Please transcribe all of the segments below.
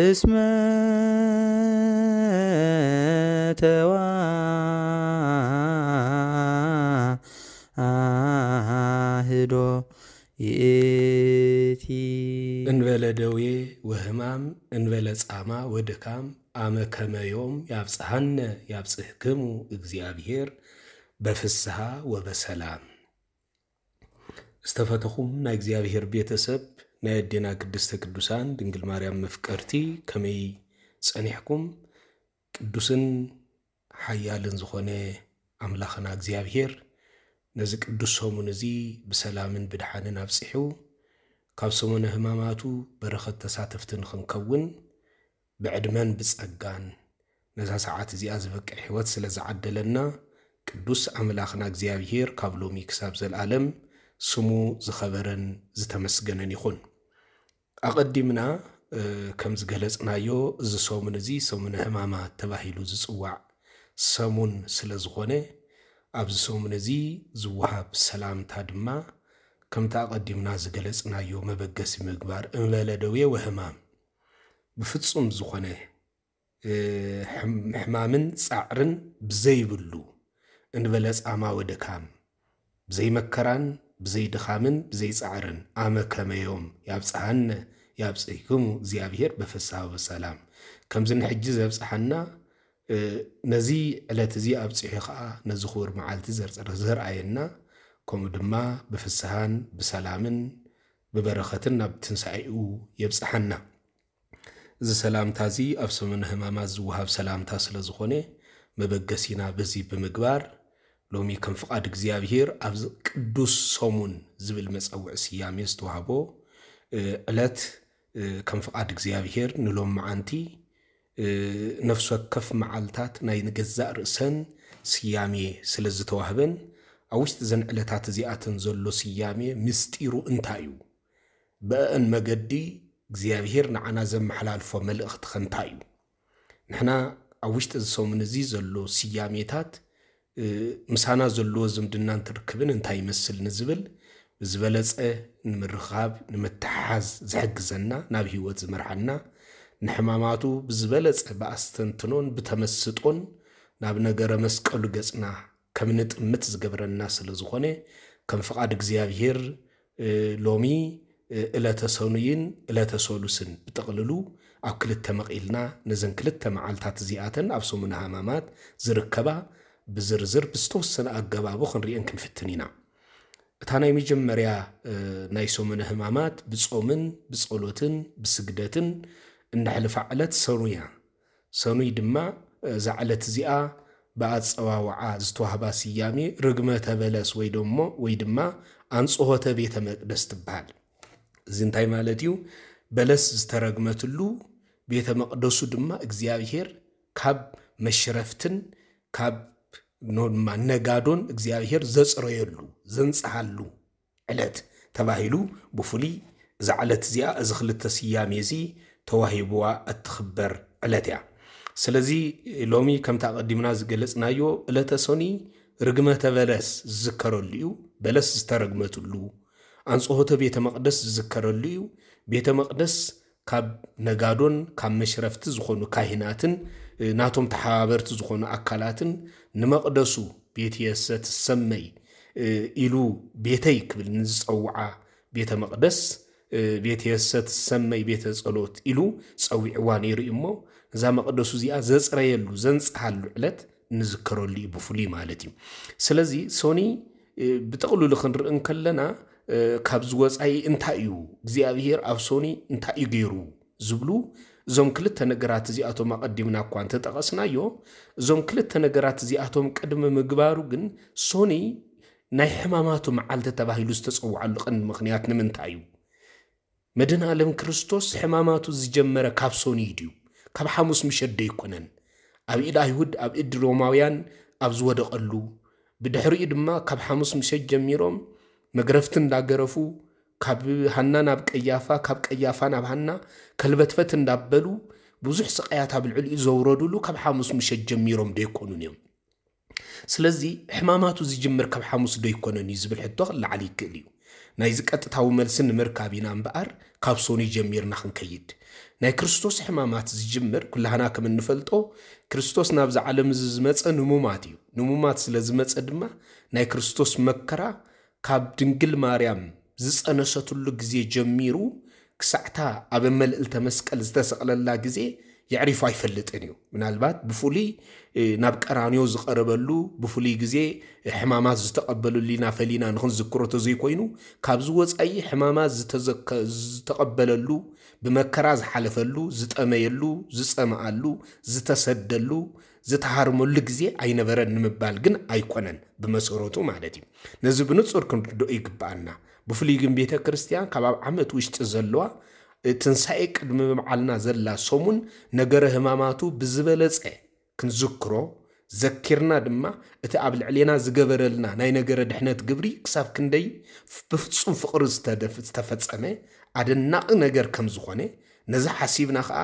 እስመ ተዋ ይእቲ እንበለ ደዌ ወህማም እንበለ ጻማ ወድካም አመከመዮም ያብጽሐነ ያብጽሕክሙ እግዚአብሔር በፍስሐ ወበሰላም እስተፈተኹም ናይ እግዚኣብሔር ቤተሰብ ናይ ኣዴና ቅድስተ ቅዱሳን ድንግል ማርያም መፍቀርቲ ከመይ ፀኒሕኩም ቅዱስን ሓያልን ዝኾነ ኣምላኽና እግዚኣብሄር ነዚ ቅዱስ ሰሙን እዚ ብሰላምን ብድሓንን ኣብፅሑ ካብ ሰሙነ ህማማቱ በረኸት ተሳተፍትን ክንከውን ብዕድመን ብፀጋን ነዛ ሰዓት እዚኣ ዝበቅዕ ሕይወት ስለ ዝዓደለና ቅዱስ ኣምላኽና እግዚኣብሄር ካብ ሎሚ ክሳብ ዘለኣለም ስሙ ዝኸበረን ዝተመስገነን ይኹን ኣቐዲምና ከም ዝገለጽናዮ እዚ ሰሙን እዚ ሰሙን ህማማት ተባሂሉ ዝፅዋዕ ሰሙን ስለ ዝኾነ ኣብዚ ሰሙን እዚ ዝወሃብ ሰላምታ ድማ ከምቲ ኣቐዲምና ዝገለጽናዮ መበገሲ ምግባር እንበለ ደዌ ወህማም ብፍጹም ዝኾነ ሕማምን ጻዕርን ብዘይብሉ እንበለ ጻማ ወደካም ብዘይመከራን ብዘይ ድኻምን ብዘይድኻምን ብዘይጻዕርን ኣመከመዮም ፀሃነ የብፅሕክሙ እግዚኣብሔር በፍስሓ ወሰላም ከምዚን ሕጂ ዘብፅሓና ነዚ ዕለት እዚ ኣብፅሑ ከዓ ነዚ ክቡር መዓልቲ ዘርአየና ከምኡ ድማ ብፍስሃን ብሰላምን ብበረኸትን ናብ ትንሳኤኡ የብፅሓና እዚ ሰላምታ እዚ ኣብ ሰሙነ ህማማት ዝወሃብ ሰላምታ ስለ ዝኾነ መበገሲና በዚ ብምግባር ሎሚ ከም ፍቓድ እግዚኣብሄር ኣብዚ ቅዱስ ሰሙን ዝብል መፀውዒ ስያሜ ዝተዋህቦ ዕለት ከም ፍቓድ እግዚኣብሄር ንሎም መዓንቲ ነፍሲ ወከፍ መዓልታት ናይ ንገዛእ ርእሰን ስያሜ ስለ ዝተዋህበን ኣብ ውሽጢ ዘን ዕለታት እዚኣተን ዘሎ ስያሜ ምስጢሩ እንታይ እዩ በአን መገዲ እግዚኣብሄር ንዓና ዘመሓላልፎ መልእኽቲ እንታይ እዩ ንሕና ኣብ ውሽጢ ዝሰሙን እዚ ዘሎ ስያሜታት ምሳና ዘለዎ ዝምድና እንትርክብን እንታይ ይመስል ንዝብል ብዝበለፀ ንምርኻብ ንምትሓሓዝ ዝሕግዘና ናብ ሂወት ዝመርዓና ንሕማማቱ ብዝበለፀ ብኣስተንትኖን ብተመስጦን ናብ ነገረ መስቀሉ ገፅና ከም ንጥምት ዝገብረና ስለ ዝኾነ ከም ፍቓድ እግዚኣብሄር ሎሚ ዕለተ ሰኑይን ዕለተ ሰሉስን ብጠቕልሉ ኣብ ክልተ መቒልና ነዘን ክልተ መዓልታት እዚኣተን ኣብ ሰሙን ሃማማት ዝርከባ ብዝርዝር ብዝተወሰነ ኣገባቡ ክንሪአን ክንፍትን ኢና እታ ናይ መጀመርያ ናይ ሰሙነ ህማማት ብጾምን ብጸሎትን ብስግደትን እንዳሕልፋ ዕለት ሰኑይ እያ ሰኑይ ድማ እዛ ዕለት እዚኣ ብኣፀዋውዓ ዝተዋህባ ስያሜ ርግመተ በለስ ወይ ደሞ ወይ ድማ ኣንጽሆተ ቤተ መቅደስ ትበሃል እዚ እንታይ ማለት እዩ በለስ ዝተረግመትሉ ቤተ መቅደሱ ድማ እግዚኣብሄር ካብ መሽረፍትን ካብ ነጋዶን እግዚአብሔር ዘፅረየሉ ዘንፀሃሉ ዕለት ተባሂሉ ብፍሉይ እዛ ዕለት እዚኣ እዚ ክልተ ስያሜ እዚ ተዋሂብዋ እትኽበር ዕለት እያ ስለዚ ሎሚ ከምቲ ቀዲምና ዝገለፅናዮ ዕለተ ሰኒ ርግመተ በለስ ዝዝከረሉ እዩ በለስ ዝተረግመትሉ ኣንፅሆተ ቤተ መቅደስ ዝዝከረሉ እዩ ቤተ መቅደስ ካብ ነጋዶን ካብ መሽረፍቲ ዝኾኑ ካሂናትን ናቶም ተሓባበርቲ ዝኾኑ ኣካላትን ንመቕደሱ ቤትየሰ ትሰመይ ኢሉ ቤተይ ክብል ንዝፀውዓ ቤተ መቕደስ ቤትየሰ ትሰመይ ቤተ ጸሎት ኢሉ ፀዊዕዋ ነይሩ እሞ እዛ መቕደሱ እዚኣ ዘፅረየሉ ዘንፀሃሉ ዕለት ንዝከረሉ እዩ ብፍሉይ ማለት እዩ ስለዚ ሶኒ ብጥቕሉሉ ክንርኢ ከለና ካብዚ ወፃኢ እንታይ እዩ እግዚኣብሄር ኣብ ሶኒ እንታይ እዩ ገይሩ ዝብሉ እዞም ክልተ ነገራት እዚኣቶም ኣቐዲምና እኳ እንተጠቐስናዮ እዞም ክልተ ነገራት እዚኣቶም ቅድሚ ምግባሩ ግን ሶኒ ናይ ሕማማቱ መዓልቲ ተባሂሉ ዝተፀውዓሉ ቀንዲ ምክንያት ንምንታይ እዩ መድን ኣለም ክርስቶስ ሕማማቱ ዝጀመረ ካብ ሶኒ ድዩ ካብ ሓሙስ ምሸት ደይኮነን ኣብ ኢድ ኣይሁድ ኣብ ኢድ ሮማውያን ኣብ ዝወደቐሉ ብድሕሪኡ ድማ ካብ ሓሙስ ምሸት ጀሚሮም መግረፍቲ እንዳገረፉ ካብ ሃና ናብ ቀያፋ ካብ ቀያፋ ናብ ሃና ከልበትበት እንዳበሉ ብዙሕ ስቃያት ኣብ ልዕሊ ዘውረድሉ ካብ ሓሙስ ምሸት ጀሚሮም ዶይኮኑን እዮም ስለዚ ሕማማቱ ዝጅምር ካብ ሓሙስ ዶይኮነን እዩ ዝብል ሕቶ ክላዓል ይክእል እዩ ናይዚ ቀጥታዊ መልሲ ንምርካብ ኢና እምበኣር ካብ ሶኒ ጀሚርና ክንከይድ ናይ ክርስቶስ ሕማማት ዝጅምር ኩላህና ከም እንፈልጦ ክርስቶስ ናብዚ ዓለም እዚ ዝመፀ ንሙማት እዩ ንሙማት ስለ ዝመፀ ድማ ናይ ክርስቶስ መከራ ካብ ድንግል ማርያም ዝፀነሰትሉ ግዜ ጀሚሩ ክሳዕታ ኣብ መልእልተ መስቀል ዝተሰቕለላ ግዜ የዕሪፉ ኣይፈልጥን እዩ ምናልባት ብፍሉይ ናብ ቀራንዮ ዝቀረበሉ ብፍሉይ ግዜ ሕማማት ዝተቐበለሉ ኢና ፈሊና ንክንዝክሮ ዘይኮይኑ ካብዚ ወፃኢ ሕማማት ዝተቐበለሉ ብመከራ ዝሓለፈሉ ዝጠመየሉ ዝፀምኣሉ ዝተሰደሉ ዝተሃርመሉ ግዜ ኣይነበረን ንምባል ግን ኣይኮነን ብመሰረቱ ማለት እዩ ነዚ ብንፁር ክንርድኦ ይግባአና ብፍሉይ ግን ቤተ ክርስቲያን ካብ ኣብ ዓመት ውሽጢ ዘለዋ ትንሳኤ ቅድሚ ምብዓልና ዘላ ሰሙን ነገረ ህማማቱ ብዝበለፀ ክንዝክሮ ዘኪርና ድማ እቲ ኣብ ልዕሌና ዝገበረልና ናይ ነገረ ድሕነት ግብሪ ክሳብ ክንደይ ብፍፁም ፍቕሪ ዝተፈፀመ ኣደናቕ ነገር ከም ዝኾነ ነዚ ሓሲብና ከዓ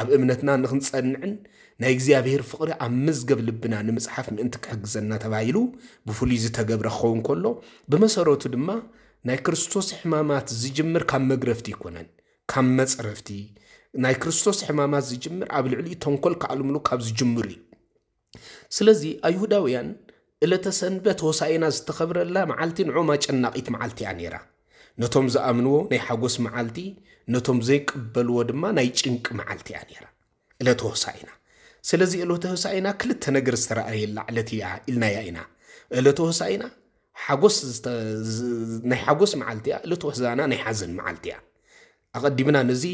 ኣብ እምነትና ንክንፀንዕን ናይ እግዚኣብሄር ፍቕሪ ኣብ መዝገብ ልብና ንምፅሓፍ ምእንቲ ክሕግዘና ተባሂሉ ብፍሉይ ዝተገብረ ክኸውን ከሎ ብመሰረቱ ድማ ናይ ክርስቶስ ሕማማት ዝጅምር ካብ መግረፍቲ ይኮነን ካብ መፅረፍቲ ናይ ክርስቶስ ሕማማት ዝጅምር ኣብ ልዕሊ ተንኮል ክኣልምሉ ካብ ዝጅምሩ እዩ ስለዚ ኣይሁዳውያን እለተ ሰንበት ሆሳኤና ዝተኸብረላ መዓልቲ ንዑ ማጨናቒት መዓልቲ እያ ነይራ ነቶም ዝኣምንዎ ናይ ሓጎስ መዓልቲ ነቶም ዘይቅበልዎ ድማ ናይ ጭንቂ መዓልቲ እያ ነራ እለተ ወሳኢና ስለዚ እለተ ወሳኢና ክልተ ነገር ዝተረኣየላ ዕለት እያ ኢልናያ ኢና እለተ ወሳኢና ሓጎስ ናይ ሓጎስ መዓልቲ እያ ልትወስ ዛና ናይ ሓዘን መዓልቲ እያ ኣቐዲምና ነዚ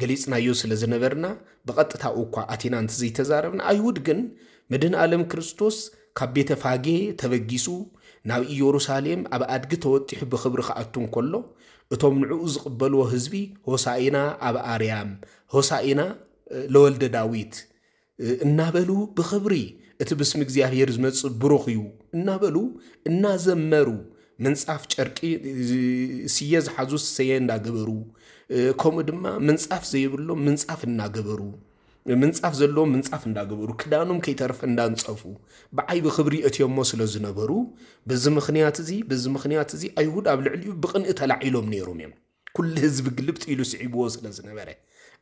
ገሊፅናዮ ስለ ዝነበርና ብቐጥታ እኳ ኣቲና እንተዘይተዛረብና ኣይሁድ ግን መድን ኣለም ክርስቶስ ካብ ቤተ ፋጌ ተበጊሱ ናብ ኢየሩሳሌም ኣብ ኣድጊ ተወጢሑ ብክብሪ ክኣቱ እንከሎ እቶም ንዕኡ ዝቕበልዎ ህዝቢ ሆሳኢና ኣብ ኣርያም ሆሳኢና ለወልደ ዳዊት እናበሉ ብክብሪ እቲ ብስም እግዚኣብሔር ዝመፅእ ብሩኽ እዩ እናበሉ እናዘመሩ ምንፃፍ ጨርቂ ስየ ዝሓዙ ስየ እናገበሩ ከምኡ ድማ ምንፃፍ ዘይብሎም ምንፃፍ እናገበሩ ምንፃፍ ዘለዎም ምንፃፍ እንዳገበሩ ክዳኖም ከይተርፈ እንዳንፀፉ ብዓይቢ ክብሪ እትዮሞ ስለ ዝነበሩ ብዚ ምክንያት እዚ ብዚ ምክንያት እዚ ኣይሁድ ኣብ ልዕሊኡ ብቕንኢ ተላዒሎም ነይሮም እዮም ኩሉ ህዝቢ ግልብቲ ኢሉ ስዒብዎ ስለ ዝነበረ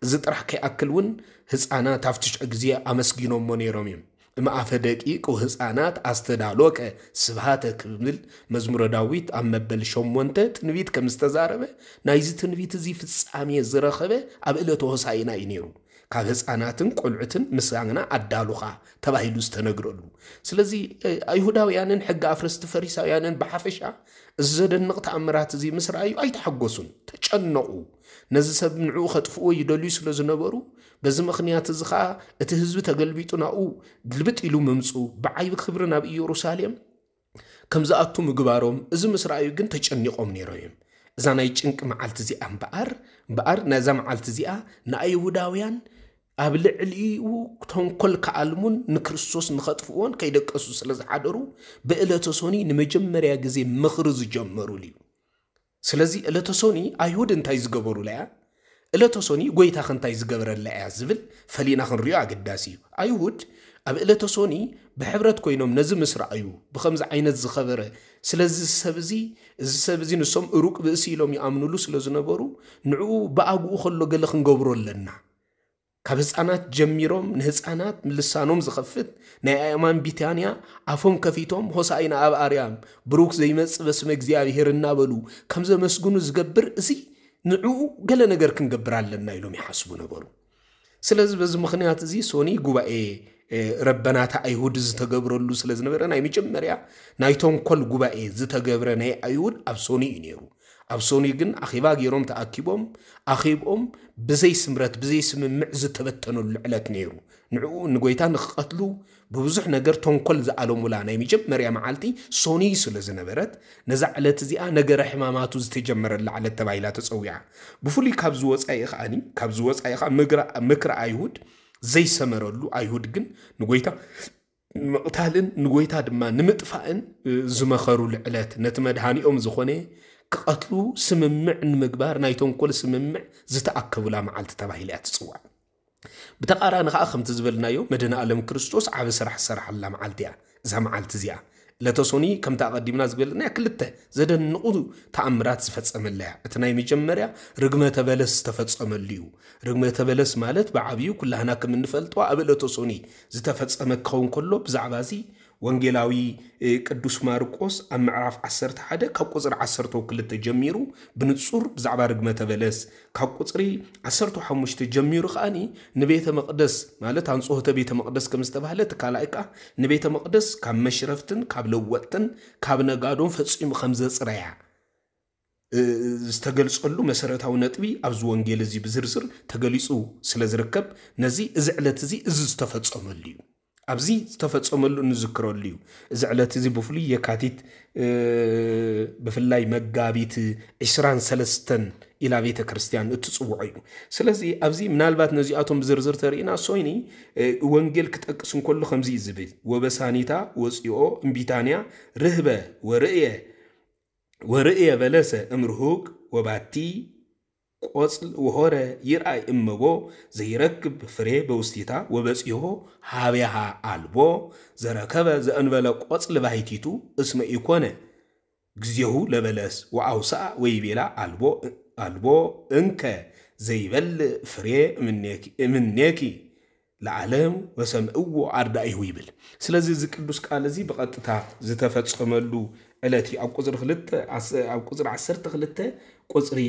እዚ ጥራሕ ከይኣክል እውን ህፃናት ኣብቲ ሽዑ ግዜ ኣመስጊኖሞ ነይሮም እዮም ማዕፈ ደቂቅ ወህፃናት አስተዳሎቀ ስብሃተ ክብል መዝሙረ ዳዊት ኣብ መበል ሸሞንተ ትንቢት ከም ዝተዛረበ ናይዚ ትንቢት እዚ ፍጻሜ ዝረኸበ ኣብ ዕለተ ሆሳኢና እዩ ነይሩ ካብ ህፃናትን ቆልዑትን ምሳና ኣዳሉኻ ተባሂሉ ዝተነግረሉ ስለዚ ኣይሁዳውያንን ሕጊ ኣፍረስቲ ፈሪሳውያንን ብሓፈሻ እዚ ዘደንቕ ተኣምራት እዚ ምስ ረኣዩ ኣይተሓጎሱን ተጨነቑ ነዚ ሰብ ንዕኡ ከጥፍእዎ ይደልዩ ስለ ዝነበሩ በዚ ምኽንያት እዚ ከዓ እቲ ህዝቢ ተገልቢጡ ናብኡ ልብጥ ኢሉ ምምፁ ብዓይቢ ክብሪ ናብ ኢየሩሳሌም ከም ዝኣቱ ምግባሮም እዚ ምስ ረኣዩ ግን ተጨኒቖም ነይሮም እዮም እዛ ናይ ጭንቂ መዓልቲ እዚኣ በኣር በኣር ናዛ መዓልቲ እዚኣ ንኣይሁዳውያን ኣብ ልዕሊኡ ተንኮል ከኣልሙን ንክርስቶስ ንኸጥፍዎን ከይደቀሱ ስለ ዝሓደሩ ብዕለተ ሶኒ ንመጀመርያ ግዜ ምኽሪ ዝጀመሩሉ እዩ ስለዚ ዕለተ ሶኒ ኣይሁድ እንታይ ዝገበሩላ እያ ዕለተ ሶኒ ጎይታኸ እንታይ ዝገበረላ እያ ዝብል ፈሊና ክንሪዮ ኣገዳሲ እዩ ኣይሁድ ኣብ ዕለተ ሶኒ ብሕብረት ኮይኖም ነዚ ምስ ረኣዩ ብከምዚ ዓይነት ዝኸበረ ስለዚ ሰብ እዚ እዚ ሰብ እዚ ንሶም እሩቅ ብእሲ ኢሎም ይኣምንሉ ስለ ዝነበሩ ንዕኡ ብኣግኡ ከሎ ገለ ክንገብሮ ኣለና ካብ ህፃናት ጀሚሮም ንህፃናት ልሳኖም ዝኸፍት ናይ ኣእማን ቢታንያ ኣፎም ከፊቶም ሆሳኢና ኣብ ኣርያም ብሩክ ዘይመፅ በስመ እግዚኣብሄር እናበሉ ከም ዘመስግኑ ዝገብር እዚ ንዕኡ ገለ ነገር ክንገብር ኣለና ኢሎም ይሓስቡ ነበሩ ስለዚ በዚ ምክንያት እዚ ሶኒ ጉባኤ ረበናታ ኣይሁድ ዝተገብረሉ ስለዝነበረ ናይ መጀመርያ ናይቶም ኮል ጉባኤ ዝተገብረ ናይ ኣይሁድ ኣብ ሶኒ እዩ ነይሩ ኣብ ሶኒ ግን ኣኼባ ገይሮም ተኣኪቦም ኣኼብኦም ብዘይ ስምረት ብዘይ ስምምዕ ዝተበተነሉ ዕለት ነይሩ ንዕኡ ንጎይታ ንክቐትሉ ብብዙሕ ነገር ተንኮል ዝኣለሙላ ናይ መጀመርያ መዓልቲ ሶኒ ስለ ዝነበረት ነዛ ዕለት እዚኣ ነገረ ሕማማቱ ዝተጀመረላ ዕለት ተባሂላ ተፀዊዓ ብፍሉይ ካብ ዝወፃኢ ከዓኒ ካብ ዝወፃኢ ከዓ ምክሪ ኣይሁድ ዘይሰመረሉ ኣይሁድ ግን ንጎይታ ንምቕታልን ንጎይታ ድማ ንምጥፋእን ዝመኸሩሉ ዕለት ነቲ መድሃኒኦም ዝኾነ ክቐትሉ ስምምዕ ንምግባር ናይ ተንኮል ስምምዕ ዝተኣከቡላ መዓልቲ ተባሂላ እያ ትፅዋዕ ብተቃራኒ ከዓ ከምቲ ዝበልናዮ መድና ኣለም ክርስቶስ ዓበ ስራሕ ዝሰራሓላ መዓልቲ እያ እዛ መዓልቲ እዚኣ ለተሶኒ ከምቲ ኣቐዲምና ዝገለፅና ክልተ ዘደንቑ ተኣምራት ዝፈፀመላ እቲ ናይ መጀመርያ ርግመተ በለስ ዝተፈፀመሉ እዩ ርግመተ በለስ ማለት ብዓብዩ ኩላህና ከም እንፈልጥዋ ኣብ ለተሶኒ ዝተፈፀመ ክኸውን ከሎ ብዛዕባ እዚ ወንጌላዊ ቅዱስ ማርቆስ ኣብ ምዕራፍ 11 ካብ ቁፅሪ 12 ጀሚሩ ብንፁር ብዛዕባ ርግመተ በለስ ካብ ቁፅሪ 15 ጀሚሩ ከዓኒ ንቤተ መቅደስ ማለት ኣንፅሆተ ቤተ መቅደስ ከም ዝተባሃለ ትካልኣይ ከዓ ንቤተ መቅደስ ካብ መሽረፍትን ካብ ለወጥትን ካብ ነጋዶን ፈፂሙ ከም ዘፅረያ ዝተገልፀሉ መሰረታዊ ነጥቢ ኣብዚ ወንጌል እዚ ብዝርዝር ተገሊፁ ስለ ዝርከብ ነዚ እዚ ዕለት እዚ እዚ ዝተፈፀመሉ እዩ ኣብዚ ዝተፈፀመሉ እንዝክረሉ እዩ እዚ ዕለት እዚ ብፍሉይ የካቲት ብፍላይ መጋቢት 2 23 ኢላ ቤተ ክርስትያን እትፅውዖ እዩ ስለዚ ኣብዚ ምናልባት ነዚኣቶም ብዝርዝር ተርእና ሶይኒ ወንጌል ክጠቅስ እንከሉ ከምዚ እዩ ዝብል ወበሳኒታ ወፂኦ እምቢታንያ ርህበ ወርእየ በለሰ እምርሁግ ወባቲ ቆጽል ወሆረ ይርአይ እምቦ ዘይረክብ ፍሬ በውስቲታ ወበጺሖ ሃብያሃ አልቦ ዘረከበ ዘእንበለ ቆጽል ባሕቲቱ እስመ ኢኮነ ግዜሁ ለበለስ ወአውስአ ወይቤላ አልቦ እንከ ዘይበልዕ ፍሬ እምኔኪ ለዓለም ወሰምዕዎ አርዳኢሁ ይብል። ስለዚ እዚ ቅዱስ ቃል እዚ ብቐጥታ ዝተፈጸመሉ ዕለት እዩ ኣብ ቁፅሪ 12 ቁፅሪ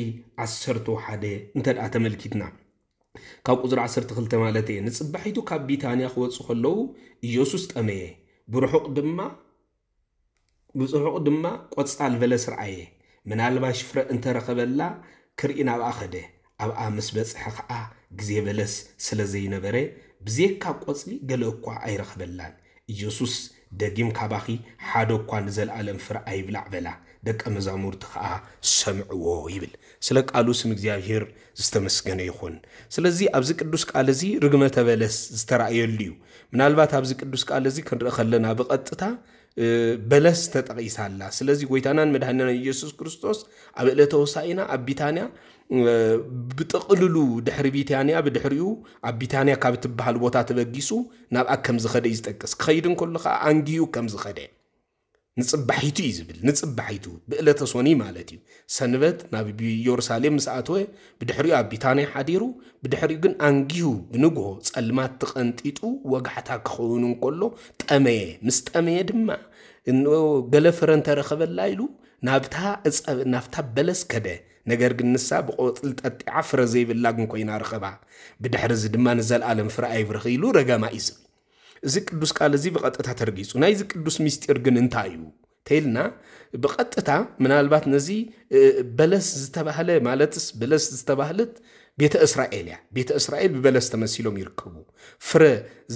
ዓሰርተ ሓደ እንተ ደኣ ተመልኪትና ካብ ቁፅሪ ዓሰርተ ክልተ ማለት እየ ንፅባሒቱ ካብ ቢታንያ ክወፁ ከለዉ ኢየሱስ ጠመየ ብርሑቕ ድማ ብፅሑቕ ድማ ቆፃል በለስ ረአየ ምናልባሽ ፍረ እንተረኸበላ ክርኢ ናብኣ ኸደ ኣብኣ ምስ በፅሐ ከዓ ግዜ በለስ ስለ ዘይነበረ ብዜካ ቆፅሊ ገለ እኳ ኣይረኸበላን ኢየሱስ ደጊም ካባኺ ሓደ እኳ ንዘለኣለም ፍረ ኣይብላዕ በላ ደቀ መዛሙርቲ ከዓ ሰምዕዎ ይብል ስለ ቃሉ ስም እግዚኣብሄር ዝተመስገነ ይኹን ስለዚ ኣብዚ ቅዱስ ቃል እዚ ርግመተ በለስ ዝተረእየሉ እዩ ምናልባት ኣብዚ ቅዱስ ቃል እዚ ክንርኢ ከለና ብቐጥታ በለስ ተጠቒሳላ ስለዚ ጎይታናን መድሃኒና ኢየሱስ ክርስቶስ ኣብ ዕለተ ወሳኢና ኣብ ቢታንያ ብጥቕልሉ ድሕሪ ቢታንያ ብድሕሪኡ ኣብ ቢታንያ ካብ ትበሃል ቦታ ተበጊሱ ናብኣ ከም ዝኸደ እዩ ዝጠቅስ ክኸይድ እንከሉ ከዓ ኣንግኡ ከም ዝኸደ ንፅባሒቱ እዩ ዝብል ንፅባሒቱ ብእለተ ሶኒ ማለት እዩ ሰንበት ናብ ኢየሩሳሌም ምስኣተወ ብድሕሪኡ ኣብ ቢታንያ ሓዲሩ ብድሕሪኡ ግን ኣንግሁ ብንግሆ ፀልማት ትቐንጢጡ ወጋሕታ ክኸውን እንከሎ ጠመየ ምስ ጠመየ ድማ ገለ ፍረ እንተረኸበላ ኢሉ ናብታ በለስ ከደ ነገር ግን ንሳ ብቆፅል ጠጢዓ ፍረ ዘይብላግን ኮይና ርኸባ ብድሕሪ እዚ ድማ ንዘለኣለም ፍረ ኣይብርኺ ኢሉ ረጋማ እዩ ዝብል እዚ ቅዱስ ቃል እዚ ብቐጥታ ተርጊፁ ናይዚ ቅዱስ ምስጢር ግን እንታይ እዩ ተይልና ብቐጥታ ምናልባት ነዚ በለስ ዝተባህለ ማለትስ በለስ ዝተባህለት ቤተ እስራኤል እያ ቤተ እስራኤል ብበለስ ተመሲሎም ይርከቡ ፍረ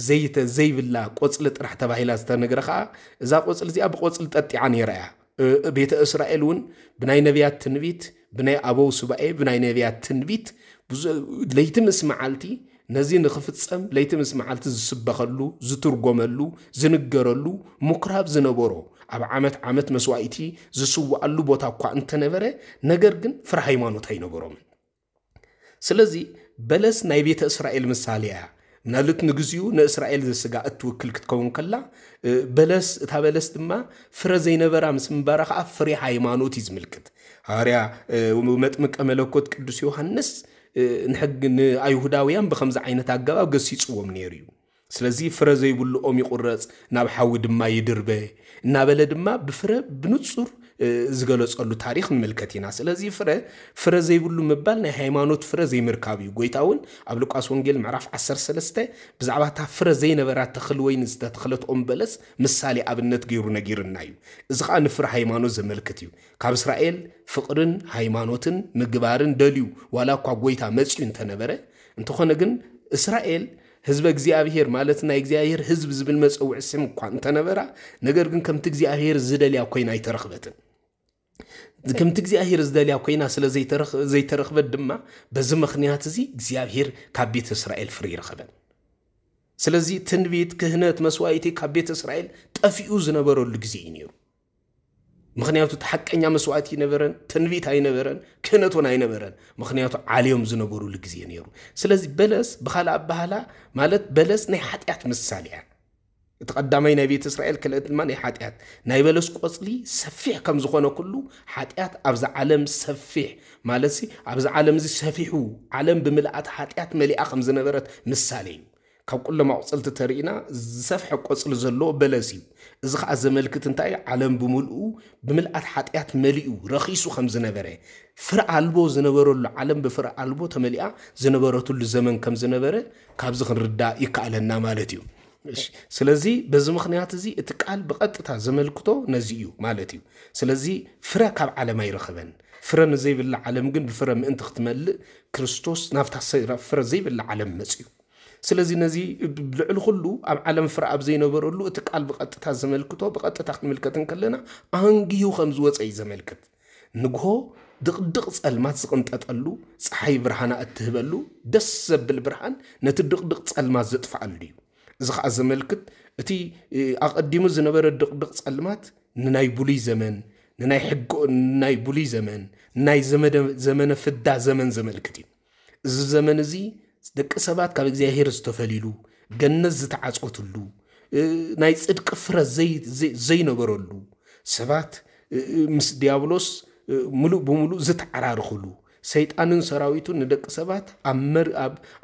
ዘይተ ዘይብላ ቆፅሊ ጥራሕ ተባሂላ ዝተነግረ ከዓ እዛ ቆፅሊ እዚኣ ብቆፅሊ ጠጢዓ ነይራ እያ ቤተ እስራኤል እውን ብናይ ነቢያት ትንቢት ብናይ ኣበው ስባኤ ብናይ ነቢያት ትንቢት ለይቲ ምስ መዓልቲ ነዚ ንክፍፀም ለይቲ ምስ መዓልቲ ዝስበኸሉ ዝትርጎመሉ ዝንገረሉ ምኩራብ ዝነበሮ ኣብ ዓመት ዓመት መስዋእቲ ዝስዋኣሉ ቦታ እኳ እንተነበረ ነገር ግን ፍረ ሃይማኖት ኣይነበሮም ስለዚ በለስ ናይ ቤተ እስራኤል ምሳሌ እያ ምናልት ንግዚኡ ንእስራኤል ዘስጋ እትውክል ክትከውን ከላ በለስ እታ በለስ ድማ ፍረ ዘይነበራ ምስ ምባረ ከዓ ፍሬ ሃይማኖት እዩ ዝምልክት ሃርያ መጥምቀ መለኮት ቅዱስ ዮሃንስ ንሕጊ ንኣይሁዳውያን ብከምዚ ዓይነት ኣገባብ ገሲፅዎም ነይሩ እዩ ስለዚ ፍረ ዘይብሉ ይቁረፅ ናብ ሓዊ ድማ ይድርበ እናበለ ድማ ብፍረ ብንፁር ዝገለፀሉ ታሪክ ንምልከት ኢና ስለዚ ፍረ ፍረ ዘይብሉ ምባል ናይ ሃይማኖት ፍረ ዘይምርካብ እዩ ጎይታ እውን ኣብ ሉቃስ ወንጌል ምዕራፍ 13 ብዛዕባ እታ ፍረ ዘይነበራ ተኽሊ ወይኒ ዝተተኽለት በለስ ምሳሌ ኣብነት ገይሩ ነጊርና እዩ እዚ ከዓ ንፍረ ሃይማኖት ዘመልክት እዩ ካብ እስራኤል ፍቅርን ሃይማኖትን ምግባርን ደልዩ ዋላ እኳ ጎይታ መፅኡ እንተነበረ እንተኾነ ግን እስራኤል ህዝበ እግዚኣብሄር ማለት ናይ እግዚኣብሄር ህዝቢ ዝብል መፀውዒ ስም እኳ እንተነበራ ነገር ግን ከምቲ እግዚኣብሄር ዝደልያ ኮይና ኣይተረክበትን ከምቲ እግዚኣብሄር ዝደልያ ኮይና ስለ ዘይተረኽበት ድማ በዚ ምክንያት እዚ እግዚኣብሄር ካብ ቤተ እስራኤል ፍሪ ይረኸበን ስለዚ ትንቢት ክህነት መስዋእቲ ካብ ቤተ እስራኤል ጠፊኡ ዝነበረሉ ግዜ እዩ ነይሩ ምክንያቱ እቲ ሓቀኛ መስዋዕቲ ይነበረን ትንቢት ኣይነበረን ክህነት ክህነቱን ኣይነበረን ምክንያቱ ዓልዮም ዝነበሩሉ ግዜ ነይሩ ስለዚ በለስ ብካልእ ኣባህላ ማለት በለስ ናይ ሓጢኣት ምሳሌ እያ تقدمي نبي إسرائيل كل إتمان حاتيات نبي بلس قصلي سفيح كم زخونه كله حاتيات أبز عالم سفيح مالسي أبز عالم زي سفيحو عالم بملاءات حاتيات ملي أخم زنبرت مثالي كم كل ما وصلت ترينا سفح قصلي زلو بلسي زخ أزمل كتنتاي عالم بملؤو بملاءات حاتيات مليو رخيصو خم زنبره فرع البو زنبره العالم بفرع البو تمليا زنبرته الزمن كم زنبره كابزخ الرداء يكالنا مالتيو ስለዚ በዚ ምክንያት እዚ እቲ ቃል ብቐጥታ ዘመልክቶ ነዚ እዩ ማለት እዩ ስለዚ ፍረ ካብ ዓለም ኣይረኸበን ፍረ ንዘይብላ ዓለም ግን ብፍረ ምእንቲ ክትመልእ ክርስቶስ ናብታ ፍረ ዘይብላ ዓለም መፅ እዩ ስለዚ ነዚ ብልዕሊ ኩሉ ኣብ ዓለም ፍረ ኣብ ዘይነበረሉ እቲ ቃል ብቐጥታ ዘመልክቶ ብቐጥታ ክንምልከትን ከለና ኣንግዩ ከም ዝወፀ እዩ ዘመልክት ንግሆ ድቕድቕ ጸልማት ዝቕንጠጠሉ ፀሓይ ብርሃና እትህበሉ ደስ ዘብል ብርሃን ነቲ ድቕድቕ ጸልማት ዘጥፍኣሉ እዩ እዚ ከዓ ዘመልክት እቲ ኣቐዲሙ ዝነበረ ድቕድቕ ፀልማት ንናይ ብሉይ ዘመን ንናይ ሕጊ ንናይ ብሉይ ዘመን ናይ ዘመነ ፍዳ ዘመን ዘመልክት እዩ እዚ ዘመን እዚ ደቂ ሰባት ካብ እግዚኣብሄር ዝተፈሊሉ ገነት ዝተዓፀትሉ ናይ ፅድቂ ፍረ ዘይነበረሉ ሰባት ምስ ዲያብሎስ ሙሉእ ብምሉእ ዝተዓራርኽሉ ሰይጣንን ሰራዊቱን ንደቂ ሰባት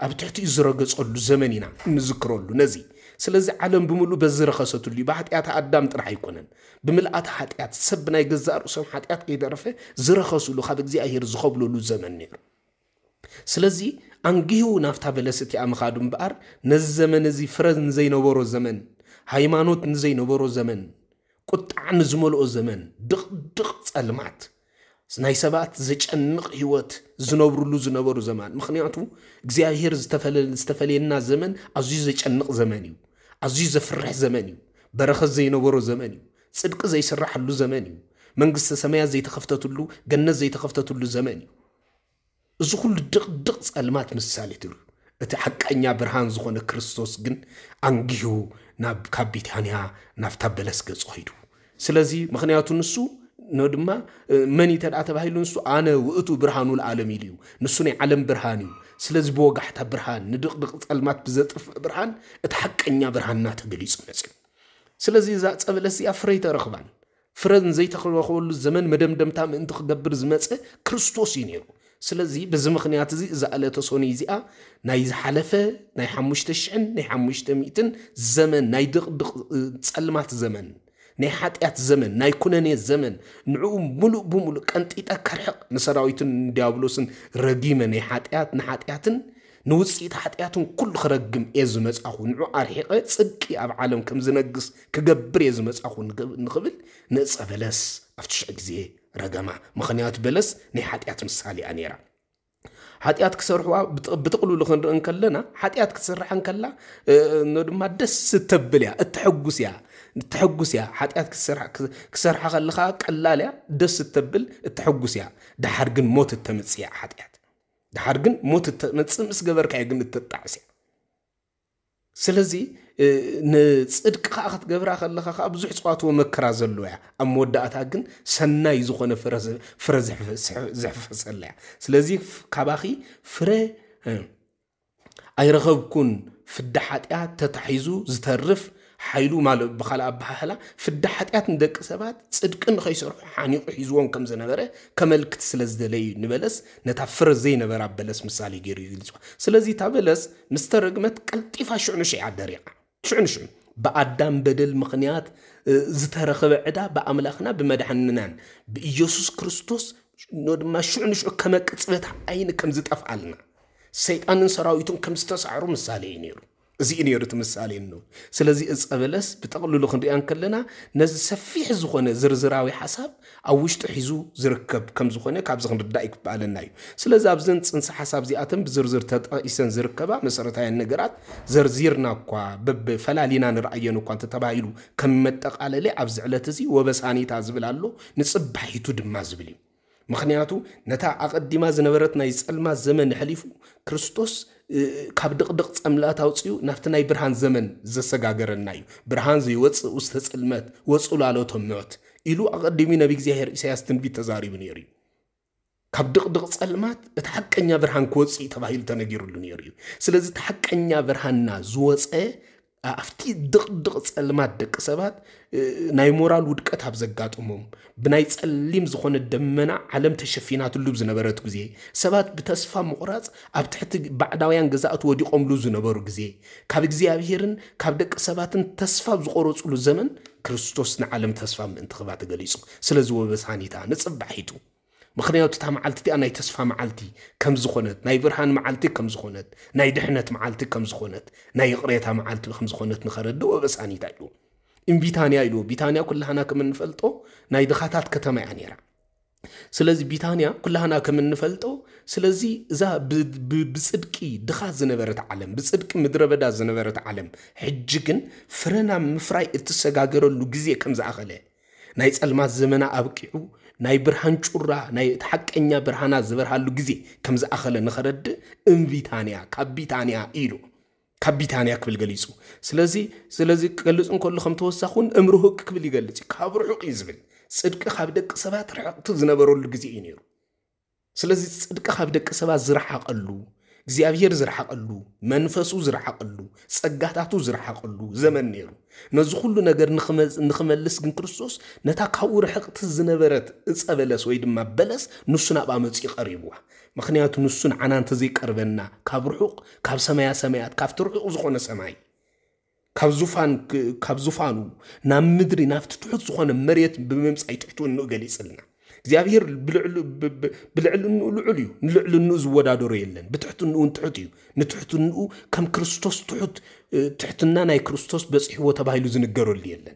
ኣብ ትሕቲኡ ዝረገፀሉ ዘመን ኢና ንዝክረሉ ነዚ ስለዚ ዓለም ብምሉእ በዚ ረኸሰትሉ እዩ ብሓጢኣት ኣዳም ጥራሕ ኣይኮነን ብምልኣት ሓጢኣት ሰብ ናይ ገዛእ ርእሶም ሓጢኣት ከይደረፈ ዝረኸስሉ ካብ እግዚኣብሄር ዝኸብለሉ ዘመን ነይሩ ስለዚ ኣንጊሁ ናብታ በለስ እቲኣ ምኻዱ እምበኣር ነዚ ዘመን እዚ ፍረ ንዘይነበሮ ዘመን ሃይማኖት ንዘይነበሮ ዘመን ቁጣዕ ንዝመልኦ ዘመን ድቕድቕ ጸልማት ናይ ሰባት ዝጨንቕ ሂወት ዝነብሩሉ ዝነበሩ ዘማን ምክንያቱ እግዚኣብሄር ዝተፈለየና ዘመን ኣዝዩ ዘጨንቕ ዘመን እዩ ኣዝዩ ዘፍርሕ ዘመን እዩ በረኸት ዘይነበሮ ዘመን እዩ ፅድቂ ዘይስራሐሉ ዘመን እዩ መንግስቲ ሰማያት ዘይተኸፍተትሉ ገነት ዘይተኸፍተትሉ ዘመን እዩ እዚ ኩሉ ድቕድቕ ፀልማት ምሳሌት እዩ እቲ ሓቀኛ ብርሃን ዝኾነ ክርስቶስ ግን ኣንግሁ ካብ ቢታንያ ናብታ በለስ ገፅ ኸይዱ ስለዚ ምክንያቱ ንሱ ኖ ድማ መን እዩ ተደኣ ተባሂሉ ንሱ ኣነ ውእቱ ብርሃኑ ዓለም ኢሉ እዩ ንሱ ናይ ዓለም ብርሃን እዩ ስለዚ ብወጋሕታ ብርሃን ንድቕድቕ ፀልማት ብዘጥፍእ ብርሃን እቲ ሓቀኛ ብርሃንና ተገሊፁ መፅ ስለዚ እዛ ፀበለ እያ ፍረ ተረክባን ፍረ ዘይተረኽበሉ ዘመን መደምደምታ ምእንቲ ክገብር ዝመፀ ክርስቶስ እዩ ነይሩ ስለዚ በዚ ምክንያት እዚ እዛ ዕለተ ሶኒ እዚኣ ናይ ዝሓለፈ ናይ ሓሙሽተ ሽዕን ናይ ሓሙሽተ ሚትን ዘመን ናይ ድቕድቕ ፀልማት ዘመን ናይ ሓጢኣት ዘመን ናይ ኩነኔ ዘመን ንዕኡ ሙሉእ ብምሉእ ቀንጢጠ ከርሕቕ ንሰራዊትን ንዲያብሎስን ረጊመ ናይ ሓጢኣት ንሓጢኣትን ንውፅኢት ሓጢኣትን ኩሉ ክረግም እየ ዝመፃኹ ንዑ ኣርሒቐ ፅቂ ኣብ ዓለም ከም ዝነግስ ክገብር እየ ዝመፃኹ ንኽብል ንእፀ በለስ ኣብቲ ሽዕ ግዜ ረገማ ምክንያቱ በለስ ናይ ሓጢኣት ምሳሌ እያ ነራ ሓጢኣት ክሰርሕዋ ብጥቕልሉ ክንርኢ ከለና ሓጢኣት ክትስርሐን ከላ ድማ ደስ ተብል እያ እተሐጉስ እያ እትሐጉስ እያ ሓጢኣት ክሰርሓ ከለካ ቀላል እያ ደስ እተብል እትሐጉስ እያ ድሓር ግን ሞት እተምፅ እያ ሓጢኣት ድሓር ግን ሞት እተምፅ ምስ ገበርካዮ ግን እትጣዕስ እያ ስለዚ ንፅድቂ ከዓ ክትገብራ ከለካ ከዓ ብዙሕ ፅዋትዎ መከራ ዘለዎ እያ ኣብ መወዳእታ ግን ሰናይ ዝኾነ ፍረ ዘሕፈሰላ እያ ስለዚ ካባኺ ፍረ ኣይረኸብኩን ፍዳ ሓጢኣት ተታሒዙ ዝተርፍ ሓይሉ ማለት ብካልእ ኣባሓህላ ፍዳ ሓጢኣት ንደቂ ሰባት ፅድቂ ንከይሰርሑ ሓኒቑ ሒዝዎም ከም ዝነበረ ከመልክት ስለ ዝደለዩ ንበለስ ነታ ፍረ ዘይነበራ በለስ ምሳሌ ገይሩ ይግልፅዋ ስለዚ እታ በለስ ምስ ተረግመት ቀልጢፋ ሽዑንሽ እያ ደሪቃ ሽዑንሽዑ ብኣዳም በደል ምክንያት ዝተረኸበ ዕዳ ብኣምላኽና ብመድሓንናን ብኢየሱስ ክርስቶስ ኖ ድማ ሽዑንሽዑ ከመቅፅበታ ዓይኒ ከም ዝጠፍኣልና ሰይጣንን ሰራዊቱን ከም ዝተሳዕሩ ምሳሌ እዩ ነይሩ እዚኡ ነሩ እቲ ምሳሌ ኑ ስለዚ እፀ በለስ ብጠቕልሉ ክንሪአን ከለና ነዚ ሰፊሕ ዝኾነ ዝርዝራዊ ሓሳብ ኣብ ውሽጡ ሒዙ ዝርከብ ከም ዝኾነ ካብዚ ክንርዳእ ይክበኣለና እዩ ስለዚ ኣብዘን ፅንሲ ሓሳብ እዚኣተን ብዝርዝር ተጠቂሰን ዝርከባ መሰረታውያን ነገራት ዘርዚርና እኳ በብ ፈላሊና ንረኣየን እኳ እንተተባሂሉ ከም መጠቃለለ ኣብዚ ዕለት እዚ ወበሳኒታ ዝብል ኣሎ ንፅባሒቱ ድማ ዝብል እዩ ምክንያቱ ነታ ኣቐዲማ ዝነበረት ናይ ፀልማ ዘመን ሕሊፉ ክርስቶስ ካብ ድቕድቕ ፀምላት ኣውፅኡ ናብቲ ናይ ብርሃን ዘመን ዘሰጋገረና እዩ ብርሃን ዘይወፅእ ውስተ ፅልመት ወፅላሎቶም ምዕት ኢሉ ኣቐዲሙ ነብ እግዚኣብሔር እሳያስ ትንቢት ተዛሪቡ ነይሩ እዩ ካብ ድቕድቕ ፀልማት እቲ ሓቀኛ ብርሃን ክወፅእ ተባሂሉ ተነጊሩሉ ነይሩ እዩ ስለዚ እቲ ሓቀኛ ብርሃንና ዝወፀ ኣብቲ ድቕድቕ ፀልማት ደቂ ሰባት ናይ ሞራል ውድቀት ኣብ ዘጋጥሞም ብናይ ፀሊም ዝኾነ ደመና ዓለም ተሸፊናትሉ ዝነበረት ግዜ ሰባት ብተስፋ ምቁራፅ ኣብ ትሕቲ ባዕዳውያን ገዛእት ወዲቆምሉ ዝነበሩ ግዜ ካብ እግዚኣብሄርን ካብ ደቂ ሰባትን ተስፋ ዝቆረፅሉ ዘመን ክርስቶስ ንዓለም ተስፋ ምእንቲ ክባ ተገሊፁ ስለዚ ወበሳኒታ ንፅባሒቱ ምክንያቱ እታ መዓልቲ እቲኣ ናይ ተስፋ መዓልቲ ከም ዝኾነት ናይ ብርሃን መዓልቲ ከም ዝኾነት ናይ ድሕነት መዓልቲ ከም ዝኾነት ናይ ቅሬታ መዓልቲ ከም ዝኾነት ንኸረድኦ በሳኒታ እዩ እምቢታንያ ኢልዎ ቢታንያ ኩላሃና ከም እንፈልጦ ናይ ድኻታት ከተማ እያ ነራ ስለዚ ቢታንያ ኩላሃና ከም እንፈልጦ ስለዚ እዛ ብፅድቂ ድኻት ዝነበረት ዓለም ብፅድቂ ምድረ በዳ ዝነበረት ዓለም ሕጂ ግን ፍረና ምፍራይ እትሰጋገረሉ ግዜ ከም ዝኣኸለ ናይ ፀልማት ዘመና ኣብቂዑ ናይ ብርሃን ጩራ ናይ እቲ ሓቀኛ ብርሃና ዝበርሃሉ ግዜ ከም ዝኣኸለ ንኸረድእ እምቢታንያ ካብ ቢታንያ ኢሉ ካብ ቢታንያ ክብል ገሊፁ ስለዚ ስለዚ ክገልፅ እንከሉ ከም ተወሳኺ ተወሳኹን እምርሁቅ ክብል ይገልፅ እዩ ካብ ርሑቅ እዩ ዝብል ፅድቂ ካብ ደቂ ሰባት ርሕቕቲ ዝነበረሉ ግዜ እዩ ነይሩ ስለዚ ፅድቂ ካብ ደቂ ሰባት ዝረሓቐሉ እግዚኣብሄር ዝረሓቐሉ መንፈሱ ዝረሓቐሉ ፀጋታቱ ዝረሓቐሉ ዘመን ነይሩ ነዚ ኩሉ ነገር ንክመልስ ግን ክርስቶስ ነታ ካብኡ ርሕቕቲ ዝነበረት እፀ በለስ ወይ ድማ በለስ ንሱ ናብ ኣመፂ ቀሪብዋ ምክንያቱ ንሱን ዓና እንተዘይቀርበና ካብ ርሑቕ ካብ ሰማያ ሰማያት ካብቲ ርሑቕ ዝኾነ ሰማይ ካብ ዙፋኑ ናብ ምድሪ ናብቲ ትሑት ዝኾነ መሬት ብምምፃይ ትሕትውንኡ ገሊፅልና እግዚኣብሔር ብልዕልንኡ ልዑል እዩ ንልዕልንኡ ዝወዳደሮ የለን ብትሕትንኡ ን ትሑት እዩ ንትሕትንኡ ከም ክርስቶስ ትሑት ትሕትና ናይ ክርስቶስ በፂሕዎ ተባሂሉ ዝንገረሉ የለን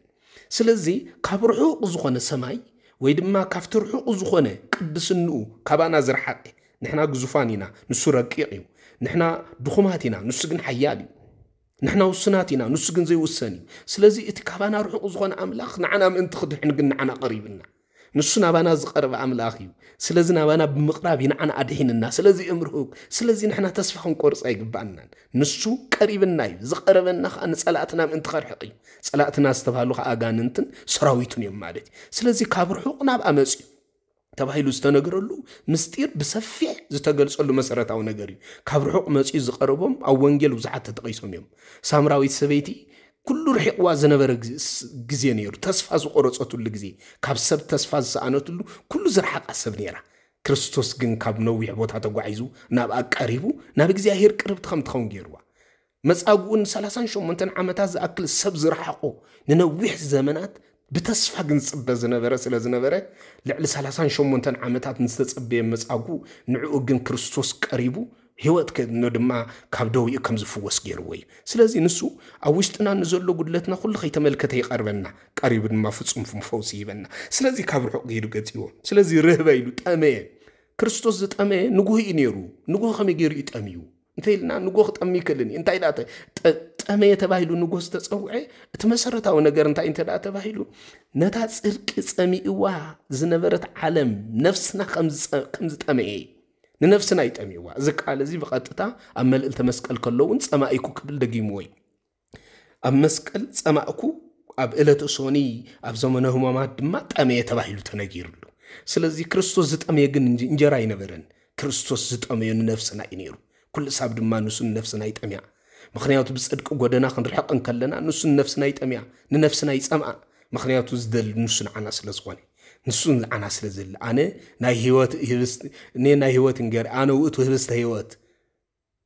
ስለዚ ካብ ርሑቕ ዝኾነ ሰማይ ወይ ድማ ካብቲ ርሑቕ ዝኾነ ቅድስንኡ ካባና ዝረሓቀ ንሕና ግዙፋን ኢና ንሱ ረቂቕ እዩ ንሕና ድኹማት ኢና ንሱ ግን ሓያል እዩ ንሕና ውስናት ኢና ንሱ ግን ዘይውሰን እዩ ስለዚ እቲ ካባና ርሑቕ ዝኾነ ኣምላኽ ንዓና ምእንቲ ክድሕን ግን ንዓና ቀሪብና ንሱ ናባና ዝቐርበ ኣምላኽ እዩ ስለዚ ናባና ብምቕራብ ይንዓና ኣድሒንና ስለዚ እምርህብ ስለዚ ንሕና ተስፋ ክንቆርፃ ይግባአናን ንሱ ቀሪብና እዩ ዝቐረበና ከዓ ንፀላእትና ምእንቲ ከርሕቕ እዩ ፀላእትና ዝተባሃሉ ከዓ ኣጋንንትን ሰራዊቱን እዮም ማለት እዩ ስለዚ ካብ ርሑቕ ናብ ኣመፅ እዩ ተባሂሉ ዝተነገረሉ ምስጢር ብሰፊሕ ዝተገልፀሉ መሰረታዊ ነገር እዩ ካብ ርሑቕ መፅኡ ዝቐረቦም ኣብ ወንጌል ብዙሓት ተጠቂሶም እዮም ሳምራዊት ሰበይቲ ኩሉ ርሒቕዋ ዝነበረ ግዜ ነይሩ ተስፋ ዝቆረፀትሉ ግዜ ካብ ሰብ ተስፋ ዝሰኣነትሉ ኩሉ ዝረሓቃ ሰብ ነራ ክርስቶስ ግን ካብ ነዊሕ ቦታ ተጓዒዙ ናብኣ ቀሪቡ ናብ እግዚኣብሄር ቅርብቲ ከም ትኸውን ገይርዋ መፃጉኡን 38 ዓመታት ዝኣክል ሰብ ዝረሓቆ ንነዊሕ ዘመናት ብተስፋ ግን ፅበ ዝነበረ ስለ ዝነበረ ልዕሊ 38 ዓመታት ንዝተፀበየ መፃጉኡ ንዕኡ ግን ክርስቶስ ቀሪቡ ሂወት ከድኖ ድማ ካብ ደውኡ ከም ዝፍወስ ገይርዎ እዩ ስለዚ ንሱ ኣብ ውሽጥና ንዘሎ ጉድለትና ኩሉ ከይተመልከተ ይቀርበና ቀሪቡ ድማ ፍፁም ፈውሲ ይበና ስለዚ ካብ ርሑቅ ገይዱ ገፂዎ ስለዚ ርህበ ኢሉ ጠመየ ክርስቶስ ዝጠመየ ንጉህ እዩ ነይሩ ንጉህ ከመይ ገይሩ እዩ ጠሚዩ እንተይ ኢልና ንጎህ ክጠሚ ይክእልን እዩ እንታይ ጠመየ ተባሂሉ ንጎ ዝተፀውዐ እቲ መሰረታዊ ነገር እንታይ እንተ ተባሂሉ ነታ ፅርቂ ፀሚእዋ ዝነበረት ዓለም ነፍስና ከም ዝጠመየ እዩ ንነፍስና ይጠሚዋ እዚ ቃል እዚ ብቐጥታ ኣብ መልእል ተመስቀል ከለውን ፀማኢኩ ክብል ደጊሙ ወይ ኣብ መስቀል ፀማእኩ ኣብ ዕለተ እሶኒ ኣብ ዘመነ ህማማት ድማ ጠመየ ተባሂሉ ተነጊሩሉ ስለዚ ክርስቶስ ዝጠመየ ግን እንጀራ ኣይነበረን ክርስቶስ ዝጠመዮ ንነፍስና እዩ ነይሩ ኩሉ ሳብ ድማ ንሱ ንነፍስና ይጠምያ ምክንያቱ ብፅድቂ ጎደና ክንርሕቕን ከለና ንሱ ንነፍስና ይጠምያ ንነፍስና ይፀምኣ ምክንያቱ ዝደሊ ንሱ ንዓና ስለ ዝኾነ ንሱ ንዓና ስለ ዘለ ኣነ ናይ ሂወት እኔ ናይ ሂወት እንጌራ ኣነ ውእቱ ህብስተ ሂወት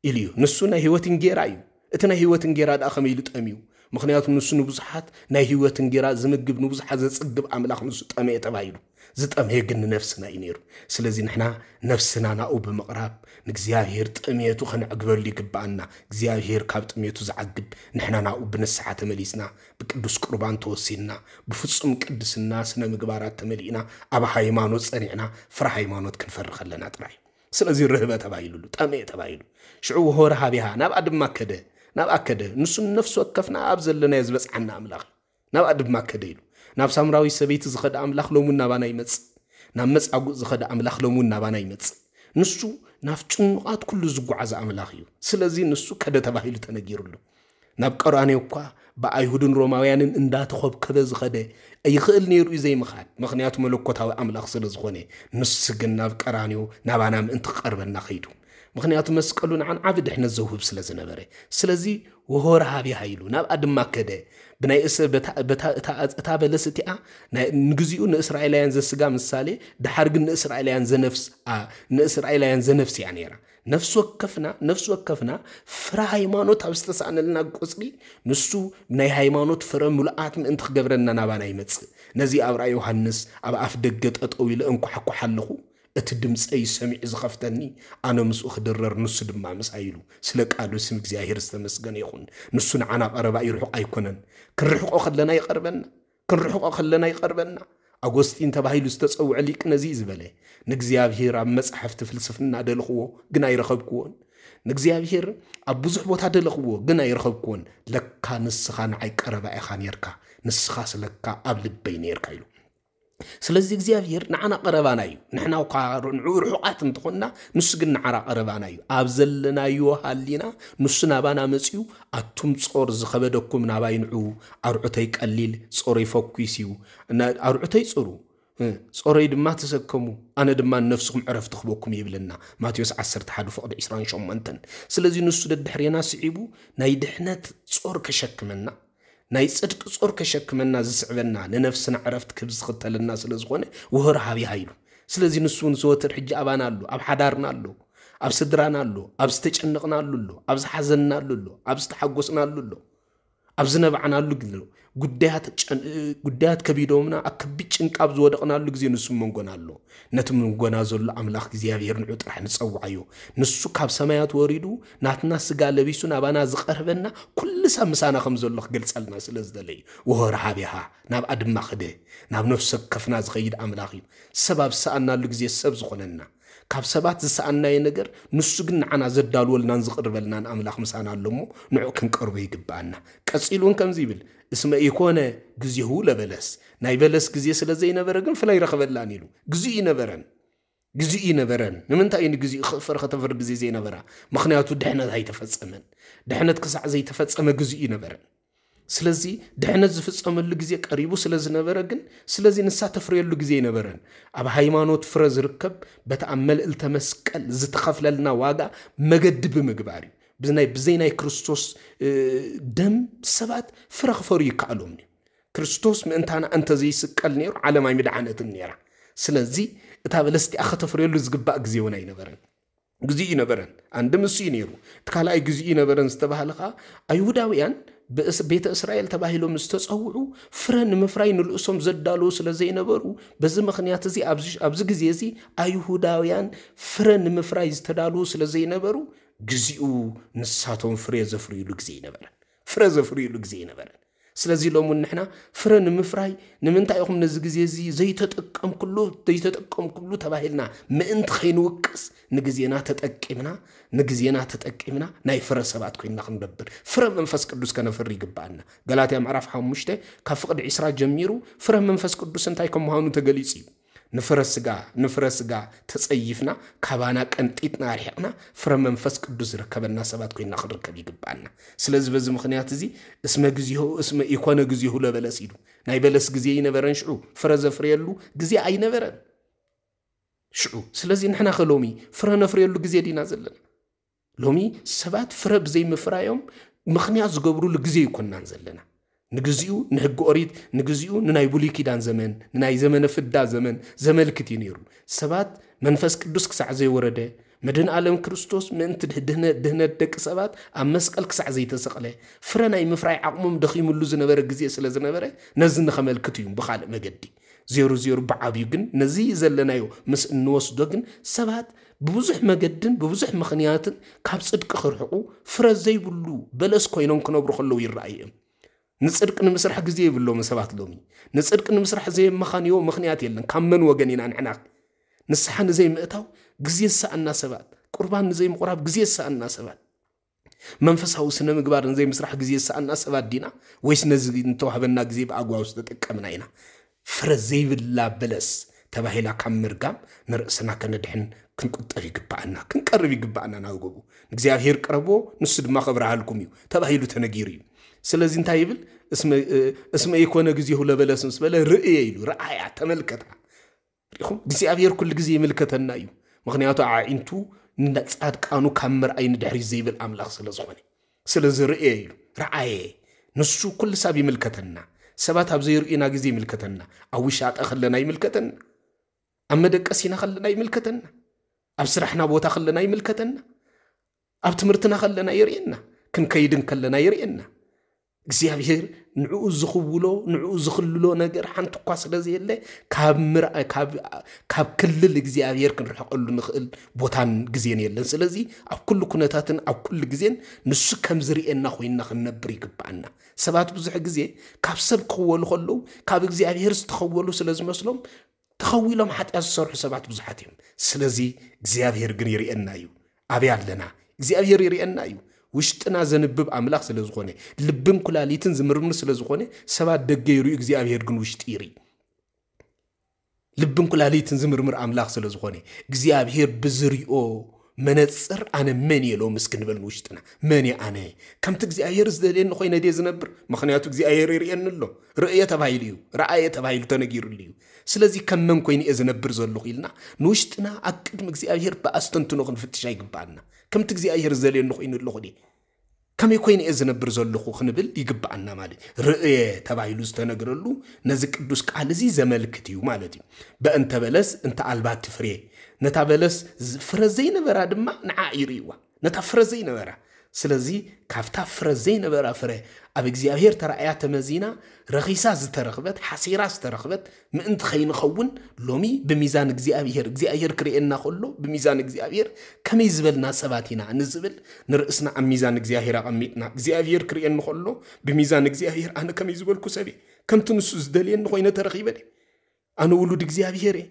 ኢሉ እዩ ንሱ ናይ ሂወት እንጌራ እዩ እቲ ናይ ሂወት እንጌራ ድኣ ከመይ ኢሉ ጠሚዩ ምክንያቱ ንሱ ንብዙሓት ናይ ሂወት እንጌራ ዝምግብ ንብዙሓት ዘፅግብ ኣምላኽ ንሱ ጠመየ ተባሂሉ ዝጠምየ ግን ንነፍስና እዩ ነይሩ ስለዚ ንሕና ነፍስና ናብኡ ብምቕራብ ንእግዚኣብሄር ጥሜቱ ከነዕግበሉ ይግባአና እግዚኣብሄር ካብ ጥሜቱ ዝዓግብ ንሕና ናብኡ ብንስሓ ተመሊስና ብቅዱስ ቁርባን ተወሲድና ብፍፁም ቅድስና ስነ ምግባራት ተመሊእና ኣብ ሃይማኖት ፀኒዕና ፍራ ሃይማኖት ክንፈርኽ ኣለና ጥራይ ስለዚ ርህበ ተባሂሉሉ ጠመየ ተባሂሉ ሽዑ ውሆ ረሃብያ ናብኣ ድማ ከደ ናብኣ ከደ ንሱ ነፍሲ ወከፍና ኣብ ዘለናዮ ዝበፅዓና ኣምላኽ ናብኣ ድማ ከደ ኢሉ ናብ ሳምራዊ ሰበይቲ ዝኸደ ኣምላኽ ሎሙን ናባና ይመፅእ ናብ መፃጉእ ዝኸደ ኣምላኽ ሎሙን ናባና ይመፅእ ንሱ ናብ ጭኑቓት ኩሉ ዝጓዓዘ ኣምላኽ እዩ ስለዚ ንሱ ከደ ተባሂሉ ተነጊሩሉ ናብ ቀራንዮ እኳ ብኣይሁድን ሮማውያንን እንዳተኸብከበ ዝኸደ ይኽእል ነይሩ እዩ ዘይምኻድ ምክንያቱ መለኮታዊ ኣምላኽ ስለ ዝኾነ ንስ ግን ናብ ቀራኒዮ ናባና ምእንቲ ክቀርበና ኸይዱ ምክንያቱ መስቀሉ ንዓን ዓብ ድሕነት ዘውህብ ስለ ዝነበረ ስለዚ ወሆርሃቢሃ ሃይሉ ናብኣ ድማ ከደ ብናይ እታ በለስ እቲኣ ንግዚኡ ንእስራኤላውያን ዘስጋ ምሳሌ ድሓር ግን ንእስራኤላውያን ዘነፍስ ንእስራኤላውያን ዘነፍሲ እያ ነራ ነፍሲ ወከፍና ነፍሲ ወከፍና ፍረ ሃይማኖት ኣብ ዝተሰኣነልና ቆፅሊ ንሱ ናይ ሃይማኖት ፍረ ሙሉኣት ምእንቲ ክገብረና ናባና ይመፅእ ነዚ ኣብ ራእይ ዮሃንስ ኣብ ኣፍ ደገ ጠጠው ኢሉ እንኳሕኳሓ ኣለኹ እቲ ድምፀይ ሰሚዕ ዝኸፍተኒ ኣነ ምስኡ ክድረር ንሱ ድማ ምሳይ ኢሉ ስለ ቃሉ ስም እግዚኣብሔር ዝተመስገነ ይኹን ንሱ ንዓና ቀረባ ይርሑቕ ኣይኮነን ክንርሕቆ ከለና ይቀርበና ክንርሕቆ ከለና ይቀርበና ኣጎስጢን ተባሂሉ ዝተፀውዐ ሊቅ ነዚ ዝበለ ንእግዚኣብሄር ኣብ መፅሓፍቲ ፍልስፍና ደልኽዎ ግን ኣይረኸብክዎን ንእግዚኣብሄር ኣብ ብዙሕ ቦታ ደለኽዎ ግን ኣይረኸብክዎን ለካ ንስኻ ንዓይ ቀረባ ኢኻ ነርካ ንስኻ ስለካ ኣብ ልበይ ነርካ ኢሉ ስለዚ እግዚኣብሄር ንዓና ቀረባና እዩ ንሕና እኳ ንዕኡ ርሑቓት እንትኾንና ንሱ ግን ንዓና ቀረባና እዩ ኣብ ዘለናዮ ሃሊና ንሱ ናባና መፅኡ ኣቱም ፆር ዝኸበደኩም ናባይ ንዑ ኣርዑተይ ቀሊል ጾር ይፈኩስ እዩ ኣርዑተይ ፅሩ ጾረይ ድማ ተሰከሙ ኣነ ድማ ነፍስኩም ዕረፍቲ ክበኩም ይብለና ማቴዎስ 11 ፍቅዲ 28 ስለዚ ንሱ ደድሕርና ስዒቡ ናይ ድሕነት ፆር ከሸክመና ናይ ፅድቂ ፆር ከሸክመና ዝስዕበና ንነፍስና ዕረፍቲ ክብ ዝኽተለና ስለ ዝኾነ ውህር ሃብያ ኢሉ ስለዚ ንሱ ንዝወትር ሕጂ ኣባና ኣሎ ኣብ ሓዳርና ኣሎ ኣብ ስድራና ኣሎ ኣብ ዝተጨንቕና ኣሉ ኣሎ ኣብ ዝሓዘና ኣሉ ኣሎ ኣብ ዝተሓጎስና ኣሉ ኣሎ ኣብ ዝነባዓናሉ ግዜ ጉዳያት ከቢዶምና ኣብ ከቢድ ጭንቃብ ዝወደቕናሉ ግዜ ንሱ መንጎና ኣሎ ነቲ መንጎና ዘሎ ኣምላኽ እግዚኣብሄር ንዑ ጥራሕ ንፀዋዕ ንሱ ካብ ሰማያት ወሪዱ ናትና ስጋ ለቢሱ ናባና ዝቐርበና ኩሉ ሳብ ምሳና ከም ዘሎ ክገልፀልና ስለ ዝደለዩ እዩ ወሆ ረሃብኻ ናብኣ ድማ ክደ ናብ ነፍሰ ከፍና ዝኸይድ ኣምላኽ እዩ ሰብ ኣብ ሰኣናሉ ግዜ ሰብ ዝኾነና ካብ ሰባት ዝሰኣናየ ነገር ንሱ ግን ንዓና ዘዳልወልናን ዝቕርበልናን ኣምላኽ ምሳና ኣሎ ሞ ንዑ ክንቀርቦ ይግባአና ቀፂሉ እውን ከምዚ ይብል እስመ ኢኮነ ግዜሁ ለበለስ ናይ በለስ ግዜ ስለ ዘይነበረ ግን ፍላይ ረኸበላን ኢሉ ግዜ ይነበረን ግዜ ይነበረን ንምንታይ እዩ ንግዜኡ ክእፈር ከተፈር ግዜ ዘይነበራ ምክንያቱ ድሕነት ኣይተፈፀመን ድሕነት ክሳዕ ዘይተፈፀመ ግዜ ይነበረን ስለዚ ድሕነት ዝፍፀመሉ ግዜ ቀሪቡ ስለ ዝነበረ ግን ስለዚ ንሳ ተፍርየሉ ግዜ ይነበረን ኣብ ሃይማኖት ፍረ ዝርከብ በቲ ኣብ መልእልተ መስቀል ዝተኸፍለልና ዋጋ መገዲ ብምግባር እዩ ብናይ ብዘይ ናይ ክርስቶስ ደም ሰባት ፍረ ክፈሩ ይከኣሎም እዩ ክርስቶስ ምእንታና እንተዘይስቀል ነይሩ ዓለማይ ምድዓነትን ነራ ስለዚ እታ በለስቲኣ ከተፍርየሉ ዝግባእ ግዜ እውን ኣይነበረን ግዜ ነበረን ኣንዲ ምስ እዩ ነይሩ እቲ ካልኣይ ግዜ ነበረን ዝተባሃለ ከዓ ኣይሁዳውያን ቤተ እስራኤል ተባሂሎም ዝተፀውዑ ፍረ ንምፍራይ ንርእሶም ዘዳልዉ ስለ ዘይነበሩ በዚ ምክንያት እዚ ኣብዚ ግዜ እዚ ኣይሁዳውያን ፍረ ንምፍራይ ዝተዳልዉ ስለ ዘይነበሩ ግዜኡ ንሳቶም ፍረ ዘፍርዩሉ ግዜ ይነበረን ፍረ ዘፍርዩሉ ግዜ ይነበረን ስለዚ ሎምን ንሕና ፍረ ንምፍራይ ንምንታይ ኢኹም ነዚ ግዜ እዚ ዘይተጠቀምኩሉ ዘይተጠቀምክሉ ተባሂልና ምእንቲ ከይንውቅስ ንግዜና ተጠቂምና ንግዜና ተጠቂምና ናይ ፍረ ሰባት ኮይንና ክንነብር ፍረ መንፈስ ቅዱስ ከነፍሪ ይግባአና ገላትያ ምዕራፍ ሓሙሽተ ካብ ፍቕዲ 20 ጀሚሩ ፍረ መንፈስ ቅዱስ እንታይ ከም ምዃኑ ተገሊጹ እዩ ንፍረ ስጋ ንፍረ ስጋ ተፀይፍና ካባና ቀንጢጥና ኣርሒቕና ፍረ መንፈስ ቅዱስ ዝርከበና ሰባት ኮይና ክንርከብ ይግባአና ስለዚ በዚ ምክንያት እዚ እስመ ግዜሁ እስመ ኢኮነ ግዜሁ ለበለስ ኢሉ ናይ በለስ ግዜ ይነበረን ሽዑ ፍረ ዘፍርየሉ ግዜ ኣይነበረን ሽዑ ስለዚ ንሕና ኸ ሎሚ ፍረ ነፍርየሉ ግዜ ዲና ዘለና ሎሚ ሰባት ፍረ ብዘይምፍራዮም ምክንያት ዝገብሩሉ ግዜ ይኮናን ዘለና ንግዚኡ ንሕጊ ኦሪት ንግዚኡ ንናይ ብሉይ ኪዳን ዘመን ንናይ ዘመነ ፍዳ ዘመን ዘመልክት እዩ ነይሩ ሰባት መንፈስ ቅዱስ ክሳዕ ዘይወረደ መድን ዓለም ክርስቶስ ምእንቲ ድህነት ደቂ ሰባት ኣብ መስቀል ክሳዕ ዘይተሰቕለ ፍረ ናይ ምፍራይ ዓቕሞም ደኺሙሉ ዝነበረ ግዜ ስለ ዝነበረ ነዚ ንኸመልክት እዩ ብካልእ መገዲ ዜሩ ዜሩ ብዓብዩ ግን ነዚ ዘለናዮ ምስ እንወስዶ ግን ሰባት ብብዙሕ መገድን ብብዙሕ ምኽንያትን ካብ ፅድቂ ክርሕቑ ፍረ ዘይብሉ በለስ ኮይኖም ክነብሩ ከለዉ ይረኣዩ እዮም ንፅድቂ ንምስራሕ ግዜ የብሎም ሰባት ሎሚ ንፅድቂ ንምስራሕ ዘየመኻንዮ ምክንያት የለን ካብ መን ወገን ኢና ንዕና ንስሓ ንዘይምእታው ግዜ ዝሰኣና ሰባት ቁርባን ንዘይምቁራብ ግዜ ዝሰኣና ሰባት መንፈሳዊ ስነ ምግባር ንዘይምስራሕ ግዜ ዝሰኣና ሰባት ዲና ወይስ ነዚ ንተዋህበና ግዜ ብኣግባቡ ዝተጠቀምና ኢና ፍረ ዘይብላ በለስ ተባሂላ ካብ ምርጋም ንርእስና ከነድሕን ክንቁጠብ ይግባአና ክንቀርብ ይግባአና ናብ ጎቡ ንእግዚኣብሄር ቀረቦ ንሱ ድማ ከብርሃልኩም እዩ ተባሂሉ ተነጊሩ እዩ ስለዚህ እንታይ ይብል እስመ የኮነ ጊዜ ለበለስም ስበለ ርእየ ኢሉ ረአያ ተመልከታ ሪኹም እግዚኣብሔር ኩሉ ግዜ ይምልከተና እዩ ምክንያቱ ዓዒንቱ ንጻድቃኑ ካብ ምርኣይ ንድሕሪ ዘይብል ኣምላኽ ስለ ዝኾነ ስለዚ ርእየ ኢሉ ረአየ ንሱ ኩሉ ሳብ ይምልከተና ሰባት ኣብ ዘይርእና ግዜ ይምልከተና ኣብ ውሻጠ ከለና ይምልከተና ኣብ መደቀሲና ከለና ይምልከተና ኣብ ስራሕና ቦታ ከለና ይምልከተና ኣብ ትምህርትና ከለና የርእየና ክንከይድን ከለና የርእየና እግዚኣብሄር ንዕኡ ዝኽውሎ ንዕኡ ዝኽልሎ ነገር ሓንቲ እኳ ስለ ዘየለ ካብ ክልል እግዚኣብሄር ክንርሕቀሉ ንኽእል ቦታን ግዜን የለን ስለዚ ኣብ ኩሉ ኩነታትን ኣብ ኩሉ ግዜን ንሱ ከም ዝርኤና ኮይንና ክንነብር ይግባአና ሰባት ብዙሕ ግዜ ካብ ሰብ ክኽወሉ ከለዉ ካብ እግዚኣብሄር ዝተኸወሉ ስለ ዝመስሎም ተኸዊሎም ሓጢኣት ዝሰርሑ ሰባት ብዙሓት እዮም ስለዚ እግዚኣብሄር ግን ይርኤና እዩ ኣበይ ኣለና እግዚኣብሄር ይርኤና እዩ ውሽጥና ዘንብብ ኣምላኽ ስለ ዝኾነ ኩላሊትን ዝምርምር ስለ ዝኾነ ሰባት ደገ ይርዩ እግዚኣብሄር ግን ውሽጢ ይርኢ ልብን ኩላሊትን ዝምርምር ኣምላኽ ስለ ዝኾነ ብዝርኦ መነፅር ኣነ መን የሎ ሎም እስክንበል ንውሽጥና መን ኣነ ከምቲ እግዚኣብሔር ዝደልየኒ ኮይነ ደ ዝነብር ምክንያቱ እግዚኣብሔር ይርአየኒ ኣሎ ርእየ ተባሂሉ እዩ ረኣየ ተባሂሉ ተነጊሩሉ እዩ ስለዚ ከም መን ኮይኑ እየ ዝነብር ዘለኹ ኢልና ንውሽጥና ኣብ ቅድሚ እግዚኣብሔር ብኣስተንትኖ ክንፍትሻ ይግባኣና ከምቲ እግዚኣብሔር ዝደልየኒ ኮይኑ ኣለኹ ደ ከመይ ኮይኑ እየ ዝነብር ዘለኹ ክንብል ይግባኣና ማለት እዩ ርእየ ተባሂሉ ዝተነግረሉ ነዚ ቅዱስ ቃል እዚ ዘመልክት እዩ ማለት እዩ በእንተ በለስ እንተ ኣልባት ፍሬ ነታ በለስ ፍረ ዘይነበራ ድማ ንዓ ይርእዋ ነታ ፍረ ዘይነበራ ስለዚ ካብታ ፍረ ዘይነበራ ፍረ ኣብ እግዚኣብሄር ተረኣያ ተመዚና ረኺሳ ዝተረክበት ሓሲራ ዝተረክበት ምእንቲ ከይንኸውን ሎሚ ብሚዛን እግዚኣብሄር እግዚኣብሄር ክርእየና ከሎ ብሚዛን እግዚኣብሄር ከመይ ዝበልና ሰባት ኢና ንዝብል ንርእስና ኣብ ሚዛን እግዚኣብሄር ኣቐሚጥና እግዚኣብሄር ክርእየኒ ከሎ ብሚዛን እግዚኣብሄር ኣነ ከመይ ዝበልኩ ሰብ ከምቲ ንሱ ዝደልየኒ ኮይነ ተረኺበ ኣነ ውሉድ እግዚኣብሄር እየ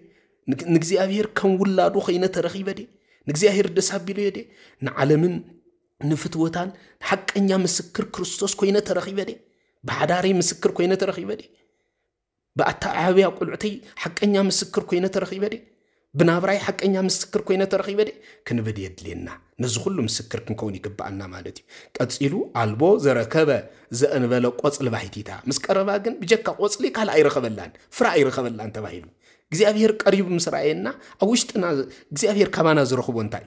ንእግዚኣብሄር ከም ውላዱ ኸይነ ተረኺበ ደ ንእግዚኣብሄር ደስ ኣቢሉ ደ ንዓለምን ንፍትወታን ሓቀኛ ምስክር ክርስቶስ ኮይነ ተረኺበ ደ ብሓዳሪ ምስክር ኮይነ ተረኺበ ደ ብኣተዓብያ ቁልዕተይ ሓቀኛ ምስክር ኮይነ ተረኺበ ደ ብናብራይ ሓቀኛ ምስክር ኮይነ ተረኺበ ደ ክንብድ የድልየና ነዚ ኩሉ ምስክር ክንከውን ይግባኣና ማለት እዩ ቀፂሉ ኣልቦ ዘረከበ ዘእንበለ ቆፅሊ ባሂቲታ ምስ ቀረባ ግን ብጀካ ቆፅሊ ካልእ ኣይረኸበላን ፍራ ኣይረኸበላን ተባሂሉ እግዚኣብሔር ቀሪቡ ምስ ረኣየና ኣብ ውሽጥና እግዚኣብሔር ካባና ዝረኽቦ እንታይ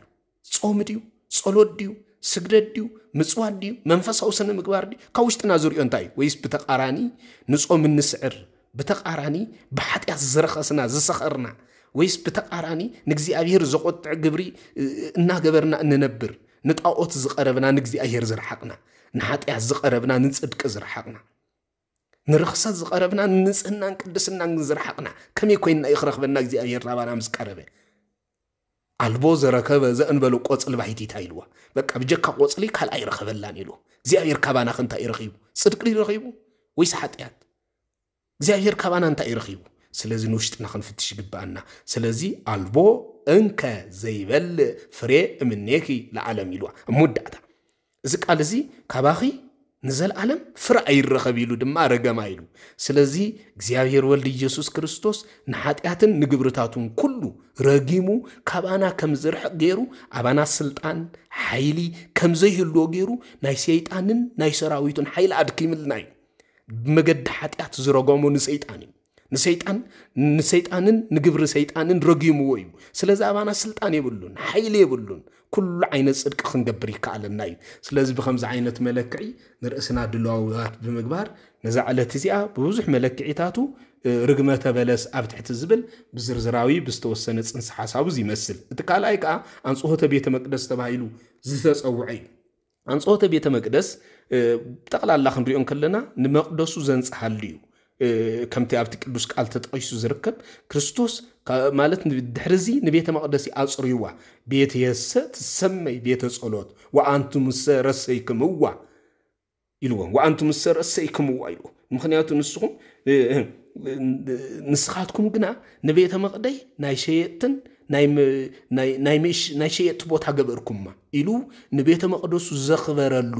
እዩ ፆም ድዩ ፀሎት ድዩ ስግደት ድዩ ምፅዋት ድዩ መንፈሳዊ ስነ ምግባር ድዩ ካብ ውሽጥና ዝሪኦ እንታይ እዩ ወይስ ብተቃራኒ ንፆም እንስዕር ብተቃራኒ ብሓጢኣት ዝረኸስና ዝሰኽርና ወይስ ብተቃራኒ ንእግዚኣብሄር ዘቆጥዕ ግብሪ እናገበርና እንነብር ንጣዖት ዝቀረብና ንእግዚኣብሄር ዝረሓቕና ንሓጢኣት ዝቀረብና ንፅድቂ ዝረሓቕና ንርክሰት ዝቀረብና ንፅህናን ቅድስናን ዝረሓቕና ከመይ ኮይና እዩ ክረኽበና እግዚኣብሔር ናባና ምስ ቀረበ ኣልቦ ዘረከበ ዘእንበሉ ቆፅሊ ባሂቲታ ኢልዋ በቃ ብጀካ ቆፅሊ ካልኣ ይረኸበላን ኢሉ እግዚኣብሔር ካባና ኸ እንታይ ይረኺቡ ፅድቅሊ ይረኺቡ ወይስ ሓጢኣት እግዚኣብሔር ካባና እንታይ ይረኺቡ ስለዚ ንውሽጥና ክንፍትሽ ይግባአና ስለዚ ኣልቦ እንከ ዘይበልእ ፍሬ እምኔኪ ለዓለም ኢልዋ እብ መወዳእታ እዚ ቃል እዚ ካባኺ ንዘለዓለም ፍረ ኣይረኸብ ኢሉ ድማ ረገማ ኢሉ ስለዚ እግዚኣብሔር ወልዲ ኢየሱስ ክርስቶስ ንሓጢኣትን ንግብርታቱን ኩሉ ረጊሙ ካብኣና ከም ዝርሕቕ ገይሩ ኣባና ስልጣን ሓይሊ ከም ዘይህልዎ ገይሩ ናይ ሰይጣንን ናይ ሰራዊቱን ሓይሊ ኣድኪምልና እዩ ብመገዲ ሓጢኣት ዝረገሙ ንሰይጣን እዩ ንሰይጣን ንሰይጣንን ንግብሪ ሰይጣንን ረጊምዎ እዩ ስለዚ ኣባና ስልጣን የብሉን ሓይሊ የብሉን ኩሉ ዓይነት ፅድቂ ክንገብር ይከኣለና እዩ ስለዚ ብከምዚ ዓይነት መለክዒ ንርእስና ድለዋውት ብምግባር ነዛ ዕለት እዚኣ ብብዙሕ መለክዒታቱ ርግመተ በለስ ኣብ ትሕቲ ዝብል ብዝርዝራዊ ብዝተወሰነ ፅንሲ ሓሳቡ ይመስል እቲ ካልኣይ ከዓ ኣንፅሆተ ቤተ መቅደስ ተባሂሉ ዝተፀውዐ እዩ ኣንፅሆተ ቤተ መቅደስ ብጠቕላላ ክንሪኦም ከለና ንመቅደሱ ዘንፀሃሉ እዩ ከምቲ ኣብቲ ቅዱስ ቃል ተጠቂሱ ዝርከብ ክርስቶስ ማለት ድሕሪዚ ንቤተ መቅደሲ ኣፅርይዋ ቤተ የሰ ትሰመይ ቤተ ፀሎት ወኣንቱ ምሰ ረሰይክምዋ ኢልዎም ወኣንቱ ምሰ ረሰይክምዋ ኢልዎ ምክንያቱ ንስኹም ንስኻትኩም ግና ንቤተ መቅደይ ናይ ሸየጥትን ናይ ሸየጥቲ ቦታ ገበርኩምማ ኢሉ ንቤተ መቅደሱ ዘኽበረሉ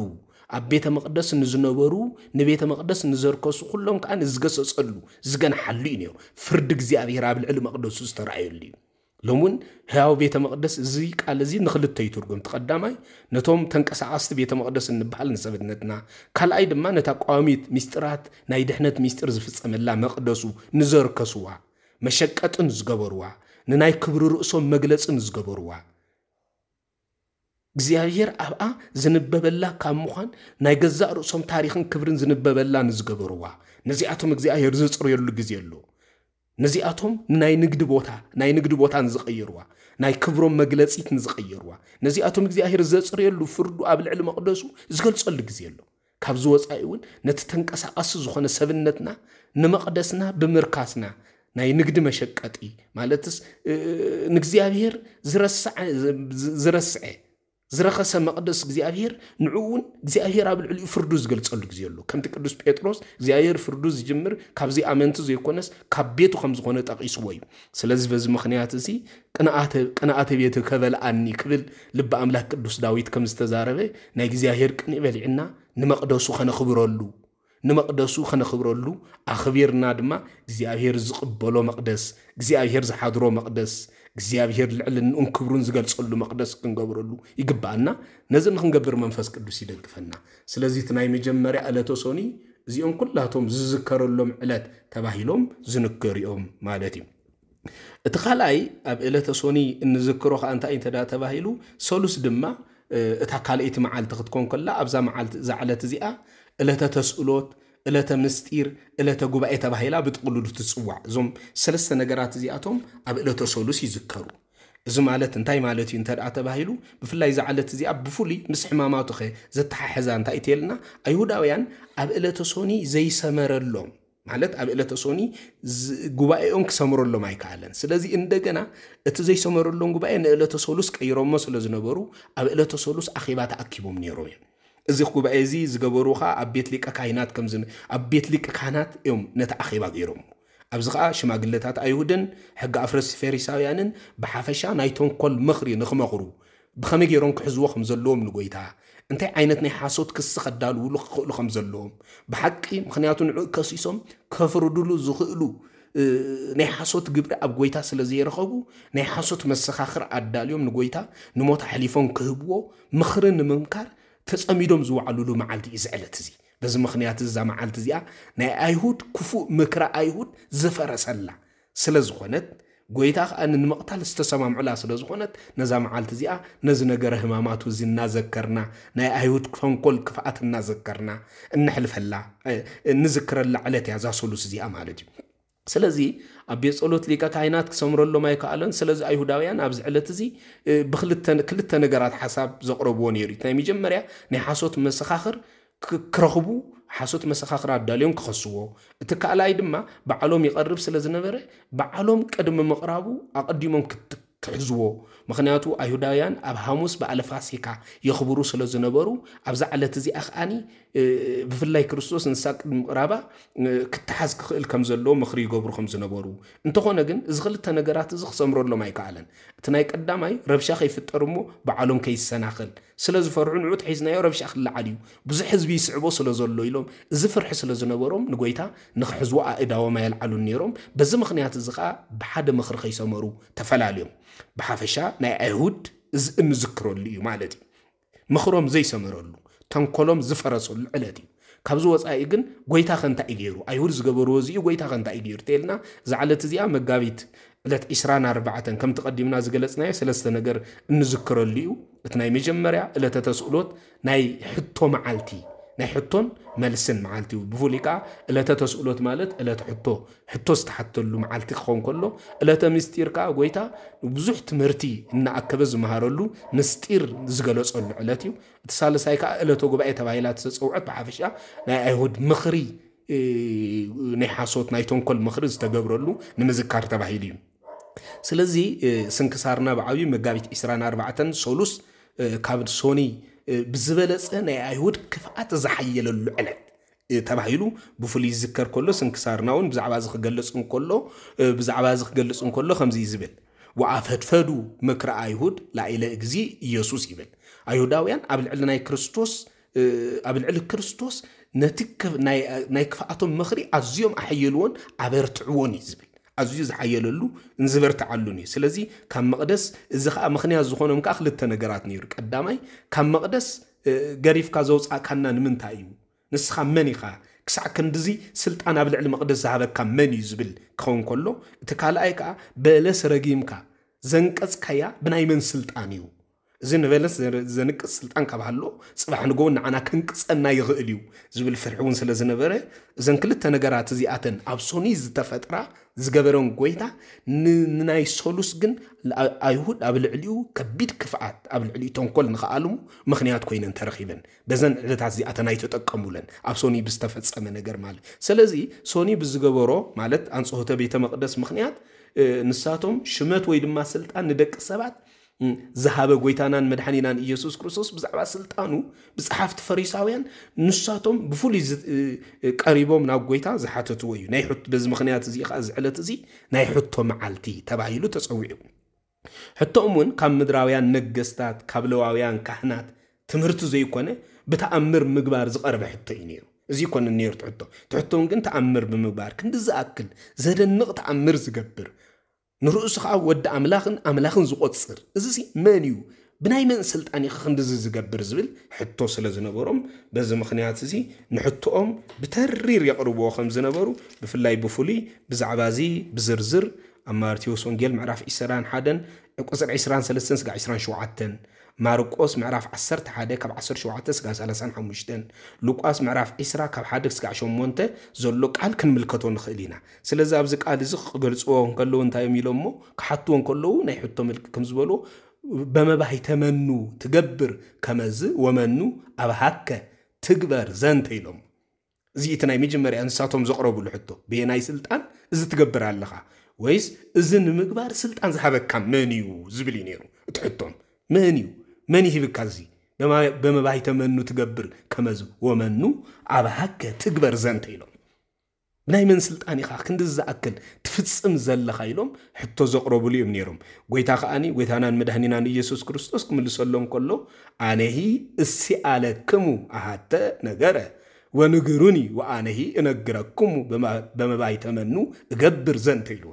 ኣብ ቤተ መቅደስ ንዝነበሩ ንቤተ መቅደስ ንዘርከሱ ኩሎም ከዓ ንዝገሰፀሉ ዝገናሓሉ እዩ ነይሩ ፍርዲ እግዚኣብሔር ኣብ ልዕሊ መቅደሱ ዝተረኣየሉ እዩ ሎም እውን ህያው ቤተ መቅደስ እዚ ቃል እዚ ንክልተ ይትርጉም ተቀዳማይ ነቶም ተንቀሳቐስቲ ቤተ መቅደስ እንበሃል ንሰብነትና ካልኣይ ድማ ነታ ቋሚት ሚስጢራት ናይ ድሕነት ሚስጢር ዝፍፀመላ መቅደሱ ንዘርከስዋ መሸቀጥን ዝገበርዋ ንናይ ክብሪ ርእሶም መግለፅን ዝገበርዋ እግዚኣብሔር ኣብኣ ዝንበበላ ካብ ምዃን ናይ ገዛእ ርእሶም ታሪክን ክብርን ዝንበበላ ንዝገበርዋ ነዚኣቶም እግዚኣብሔር ዝፅርየሉ ግዜ ኣሎ ነዚኣቶም ናይ ንግዲ ቦታ ናይ ንግዲ ቦታ ንዝቐይርዋ ናይ ክብሮም መግለፂት ንዝቐይርዋ ነዚኣቶም እግዚኣብሔር ዘፅርየሉ ፍርዱ ኣብ ልዕሊ መቕደሱ ዝገልፀሉ ግዜ ኣሎ ካብዚ ወፃኢ እውን ነቲ ተንቀሳቐሲ ዝኾነ ሰብነትና ንመቕደስና ብምርካስና ናይ ንግዲ መሸቀጢ ማለትስ ንእግዚኣብሔር ዝረስዐ ዝረኸሰ መቅደስ እግዚኣብሄር እውን እግዚኣብሄር ኣብ ልዕሊኡ ፍርዱ ዝገልፀሉ ግዜ ኣሎ ከምቲ ቅዱስ ጴጥሮስ እግዚኣብሄር ፍርዱ ዝጅምር ካብዚ ኣመንቲ ዘይኮነስ ካብ ቤቱ ከም ዝኾነ ጠቂስዎ እዩ ስለዚ በዚ ምክንያት እዚ ቅንኣተ ቤት ከበልኣኒ ክብል ልቢ ኣምላክ ቅዱስ ዳዊት ከም ዝተዛረበ ናይ እግዚኣብሄር ቅኒ በሊዕና ንመቅደሱ ከነኽብረሉ ንመቅደሱ ከነኽብረሉ ኣኽቢርና ድማ እግዚኣብሄር ዝቕበሎ መቅደስ እግዚኣብሄር ዝሓድሮ መቅደስ እግዚኣብሄር ልዕልንኡን ክብሩን ዝገልፀሉ መቅደስ ክንገብረሉ ይግባአና ነዚ ንክንገብር መንፈስ ቅዱስ ይደግፈና ስለዚ እቲ ናይ መጀመርያ ዕለቶ ሶኒ እዚኦም ኩላቶም ዝዝከረሎም ዕለት ተባሂሎም ዝንከርኦም ማለት እዩ እቲ ካልኣይ ኣብ ዕለተ ሶኒ እንዝክሮ ከዓ እንታይ እተዳ ተባሂሉ ሰሉስ ድማ እታ ካልአይቲ መዓልቲ ክትኮን ከላ ኣብዛ መዓልቲ እዛ ዕለት እዚኣ ዕለተ ተስእሎት ዕለተ ምስጢር ዕለተ ጉባኤ ተባሂላ ብጥቕልሉ ትፅዋዕ እዞም ሰለስተ ነገራት እዚኣቶም ኣብ ዕለተ ሰሉስ ይዝከሩ እዚ ማለት እንታይ ማለት እዩ እንተደኣ ተባሂሉ ብፍላይ እዛ ዓለት እዚኣ ብፍሉይ ምስ ሕማማቱ ኸ ዘተሓሕዛ እንታይ እትየልና ኣይሁዳውያን ኣብ ዕለተ ሶኒ ዘይሰመረሎም ማለት ኣብ ዕለተ ሶኒ ጉባኤኦም ክሰምረሎም ኣይከኣለን ስለዚ እንደገና እቲ ዘይሰመረሎም ጉባኤ ንዕለተ ሰሉስ ቀይሮሞ ስለ ዝነበሩ ኣብ ዕለተ ሰሉስ ኣኼባ ተኣኪቦም ነይሮም እዮም እዚ ጉባኤ እዚ ዝገበሩ ከዓ ኣብ ቤት ሊቀ ካይናት ከም ኣብ ቤት ሊቀ ካህናት እዮም ነቲ ኣኼባ ገይሮም ኣብዚ ከዓ ሽማግለታት ኣይሁድን ሕጊ ኣፍረስ ፈሪሳውያንን ብሓፈሻ ናይ ተንኮል ምኽሪ ንክመኽሩ ብኸመይ ገይሮም ክሕዝዎ ከም ዘለዎም ንጎይታ እንታይ ዓይነት ናይ ሓሶት ክስ ከዳልውሉ ክኽእሉ ከም ዘለዎም ብሓቂ ምክንያቱ ንዕኡ ከሲሶም ከፍርድሉ ዝኽእሉ ናይ ሓሶት ግብሪ ኣብ ጎይታ ስለ ዘይረኸቡ ናይ ሓሶት መሰኻኽር ኣዳልዮም ንጎይታ ንሞት ኣሕሊፎም ክህብዎ ምኽሪ ንምምካር ተፀሚዶም ዝወዓልሉ መዓልቲ እዩ ዝዕለት እዚ በዚ ምክንያት እዛ መዓልቲ እዚኣ ናይ ኣይሁድ ክፉእ ምክራ ኣይሁድ ዝፈረሰላ ስለ ዝኾነት ጎይታ ከዓ ንምቕታል ዝተሰማምዑላ ስለ ዝኾነት ነዛ መዓልቲ እዚኣ ነዚ ነገረ ህማማት እዚ እናዘከርና ናይ ኣይሁድ ተንኮል ክፍኣት እናዘከርና እንሕልፈላ ንዝክረላ ዕለት እያ ዛ ሰሉስ እዚኣ ማለት እዩ ስለዚ ኣብ ቤት ፀሎት ሊቀ ካይናት ክሰምረሎ ማይ ከኣለን ስለዚ ኣይሁዳውያን ኣብዚ ዕለት እዚ ብክልተ ነገራት ሓሳብ ዘቕረብዎ ነይሩ እዩ ናይ መጀመርያ ናይ ሓሶት መሰኻኽር ክረኽቡ ሓሶት መሰኻኽር ኣዳልዮም ክኸስዎ እቲ ካልኣይ ድማ በዓሎም ይቐርብ ስለ ዝነበረ በዓሎም ቀድሚ ምቕራቡ ኣቐዲሞም ክሕዝዎ ምክንያቱ ኣይሁዳውያን ኣብ ሃሙስ በዓለ ፋሲካ የኽብሩ ስለ ዝነበሩ ኣብዛ ዓለት እዚኣ ከዓኒ ብፍላይ ክርስቶስ ንሳ ቅድሚ ምቕራባ ክትሓዝ ክኽእል ከም ዘለዎ ምክሪ ይገብሩ ከም ዝነበሩ እንተኾነ ግን እዚ ክልተ ነገራት እዚ ክሰምረሎም ኣይከኣለን እቲ ናይ ቀዳማይ ረብሻ ከይፍጠር እሞ በዓሎም ከይሰናኽል ስለ ዝፈርሑ ንዑ ትሒዝናዮ ረብሻ ክላዓል እዩ ብዙሕ ህዝቢ ይስዕቦ ስለ ዘሎ ኢሎም እዚ ፍርሒ ስለ ዝነበሮም ንጎይታ ንክሕዝዎ ኣእዳዎም ኣየልዓሉን ነይሮም በዚ ምክንያት እዚ ከዓ ብሓደ ምክሪ ከይሰመሩ ተፈላለዮም ብሓፈሻ ናይ ኣይሁድ እንዝክረሉ እዩ ማለት እዩ ምኽሮም ዘይሰምረሉ ተንኮሎም ዝፈረሰሉ ዕለት እዩ ካብዚ ወፃኢ ግን ጎይታ ከንታይ እዩ ገይሩ ኣይሁድ ዝገበርዎ እዚኡ ጎይታ ከንታይ እዩ ገይሩ ተልና እዛ ዓለት እዚኣ መጋቢት ዕለት 24 ከም ተቐዲምና ዝገለፅናዮ ሰለስተ ነገር እንዝክረሉ እዩ እቲ ናይ መጀመርያ ዕለተተስእሎት ናይ ሕቶ መዓልቲ ናይ ሕቶን መልስን መዓልቲ እዩ ብፍሉይ ከዓ ዕለተ ተስእሎት ማለት ዕለተ ሕቶ ሕቶ ዝተሓተሉ መዓልቲ ክኸውን ከሎ ዕለተ ምስጢር ከዓ ጎይታ ብዙሕ ትምህርቲ እናኣከበ ዝመሃረሉ ምስጢር ዝገለፀሉ ዕለት እዩ እቲ ሳለሳይ ከዓ ዕለተ ጉባኤ ተባሂላ ተፀውዐት ብሓፈሻ ናይ ኣይሁድ ምኽሪ ናይ ሓሶት ናይ ተንኮል ምኽሪ ዝተገብረሉ ንምዝካር ተባሂሉ እዩ ስለዚ ስንክሳርና ብዓብዪ መጋቢት 24 ሰሉስ ካብ ሶኒ ብዝበለፀ ናይ ኣይሁድ ክፍኣት ዝሓየለሉ ዕለት ተባሂሉ ብፍሉይ ይዝከር ከሎ ስንክሳርና እውን ብዛዕባ እዚ ክገልፅ እንከሎ ብዛዕባ እዚ ክገልፅ እንከሎ ከምዚ ዝብል ወኣፈድፈዱ ምክሪ ኣይሁድ ላኢለ እግዚ ኢየሱስ ይብል ኣይሁዳውያን ኣብ ልዕሊ ናይ ክርስቶስ ኣብ ልዕሊ ክርስቶስ ነቲ ናይ ክፍኣቶም ምኽሪ ኣዝዮም ኣሕይልዎን ኣበርትዕዎን እዩ ዝብል ኣዝዩ ዝዓየለሉ ንዝበርትዓሉን እዩ ስለዚ ካብ መቅደስ እዚ ከዓ ምክንያት ዝኮኖም ከዓ ክልተ ነገራት ነይሩ ቀዳማይ ካብ መቅደስ ገሪፍካ ዘውፃእካና ንምንታይ እዩ ንስኻ መን ኢኻ ክሳዕ ክንዲዚ ስልጣን ኣብ ልዕሊ መቅደስ ዝሃበካ መን እዩ ዝብል ክኸውን ከሎ እቲ ካልኣይ ከዓ በለስ ረጊምካ ዘንቀፅካያ ብናይ መን ስልጣን እዩ እዚ ንበለስ ዘንቅፅ ስልጣን ካብሃሎ ፅባሕ ንጎ ንዓና ክንቅፀና ይኽእል እዩ ዝብል ፍርሒ እውን ስለ ዝነበረ እዘን ክልተ ነገራት እዚኣተን ኣብ ሶኒ ዝተፈጥራ ዝገበሮም ጎይታ ንናይ ሶሉስ ግን ኣይሁድ ኣብ ልዕሊኡ ከቢድ ክፍኣት ኣብ ልዕሊኡ ተንኮል ንኽኣሉ ምክንያት ኮይነን ተረኪበን በዘን ዕለታት እዚኣተን ኣይተጠቀሙለን ኣብ ሶኒ ብዝተፈፀመ ነገር ማለት ስለዚ ሶኒ ብዝገበሮ ማለት ኣንፅሆተ ቤተ መቅደስ ምክንያት ንሳቶም ሽመት ወይ ድማ ስልጣን ንደቂ ሰባት ዝሃበ ጎይታናን መድሓኒናን ኢየሱስ ክርስቶስ ብዛዕባ ስልጣኑ ብፀሓፍቲ ፈሪሳውያን ንሳቶም ብፍሉይ ቀሪቦም ናብ ጎይታ ዝሓተትዎ እዩ ናይ በዚ ምክንያት እዚ ከዓ ዝዕለት እዚ ናይ ሕቶ መዓልቲ ተባሂሉ ተፀዊዑ ሕቶኦም እውን ካብ ምድራውያን ነገስታት ካብ ለዋውያን ካህናት ትምህርቲ ዘይኮነ ብተኣምር ምግባር ዝቐርበ ሕቶ እዩ ነይሩ እዚ ኮነ ነሩ ትሕቶ ትሕቶም ግን ተኣምር ብምግባር ክንዲዝኣክል ዘደንቕ ተኣምር ዝገብር ንርእሱ ከዓ ወዲ ኣምላኽን ኣምላኽን ዝቆፅር እዚ መን እዩ ብናይ መን ስልጣን ኢኸ ክንዲዚ ዝገብር ዝብል ሕቶ ስለ ዝነበሮም በዚ ምክንያት እዚ ንሕቶኦም ብተሪር የቕርብዎ ከም ዝነበሩ ብፍላይ ብፍሉይ ብዛዕባ እዚ ብዝርዝር ኣብ ማርቴዎስ ወንጌል ምዕራፍ 21 ቁፅር 23 27 ማርቆስ ምዕራፍ 11 ካብ 17 ስጋ 35 ሉቃስ ምዕራፍ 20 ካብ 1 ስጋ 8 ዘሎ ቃል ክንምልከቶ ንኽእል ኢና ስለዚ ኣብዚ ቃል እዚ ክገልፅዎ ከለዉ እንታይ እዮም ኢሎም ሞ ክሓትዎን ከለዉ ናይ ሕቶ መልክ ከም ዝበልዎ በመባሂ ተመኑ ትገብር ከመዝ ወመኑ ኣብ ሃከ ትግበር ዘንተ ኢሎም እዚ እቲ ናይ መጀመርያ እንስሳቶም ዘቕረብሉ ሕቶ ብናይ ስልጣን እዚ ትገብር ኣለኻ ወይስ እዚ ንምግባር ስልጣን ዝሃበካ መን እዩ ዝብል እዩ ነይሩ እቲ ሕቶም መን እዩ መን ይሂብካ እዚ በመባሂተ መኑ ትገብር ከመዝ ወመኑ ኣብ ኣባሃከ ትግበር ዘንተ ኢሎም ብናይ መን ስልጣን ኢኻ ክንዲ ዝኣክል ትፍፅም ዘለኻ ኢሎም ሕቶ ዘቕረብሉ እዮም ነይሮም ጎይታ ከዓኒ ጎይታናን መድህኒናን ኢየሱስ ክርስቶስ ክምልሰሎም ከሎ ኣነሂ እሲ ኣለክሙ ኣሃተ ነገረ ወንግሩኒ ወኣነሂ እነግረኩም በመባይ እገብር ዘንተ ኢልዎ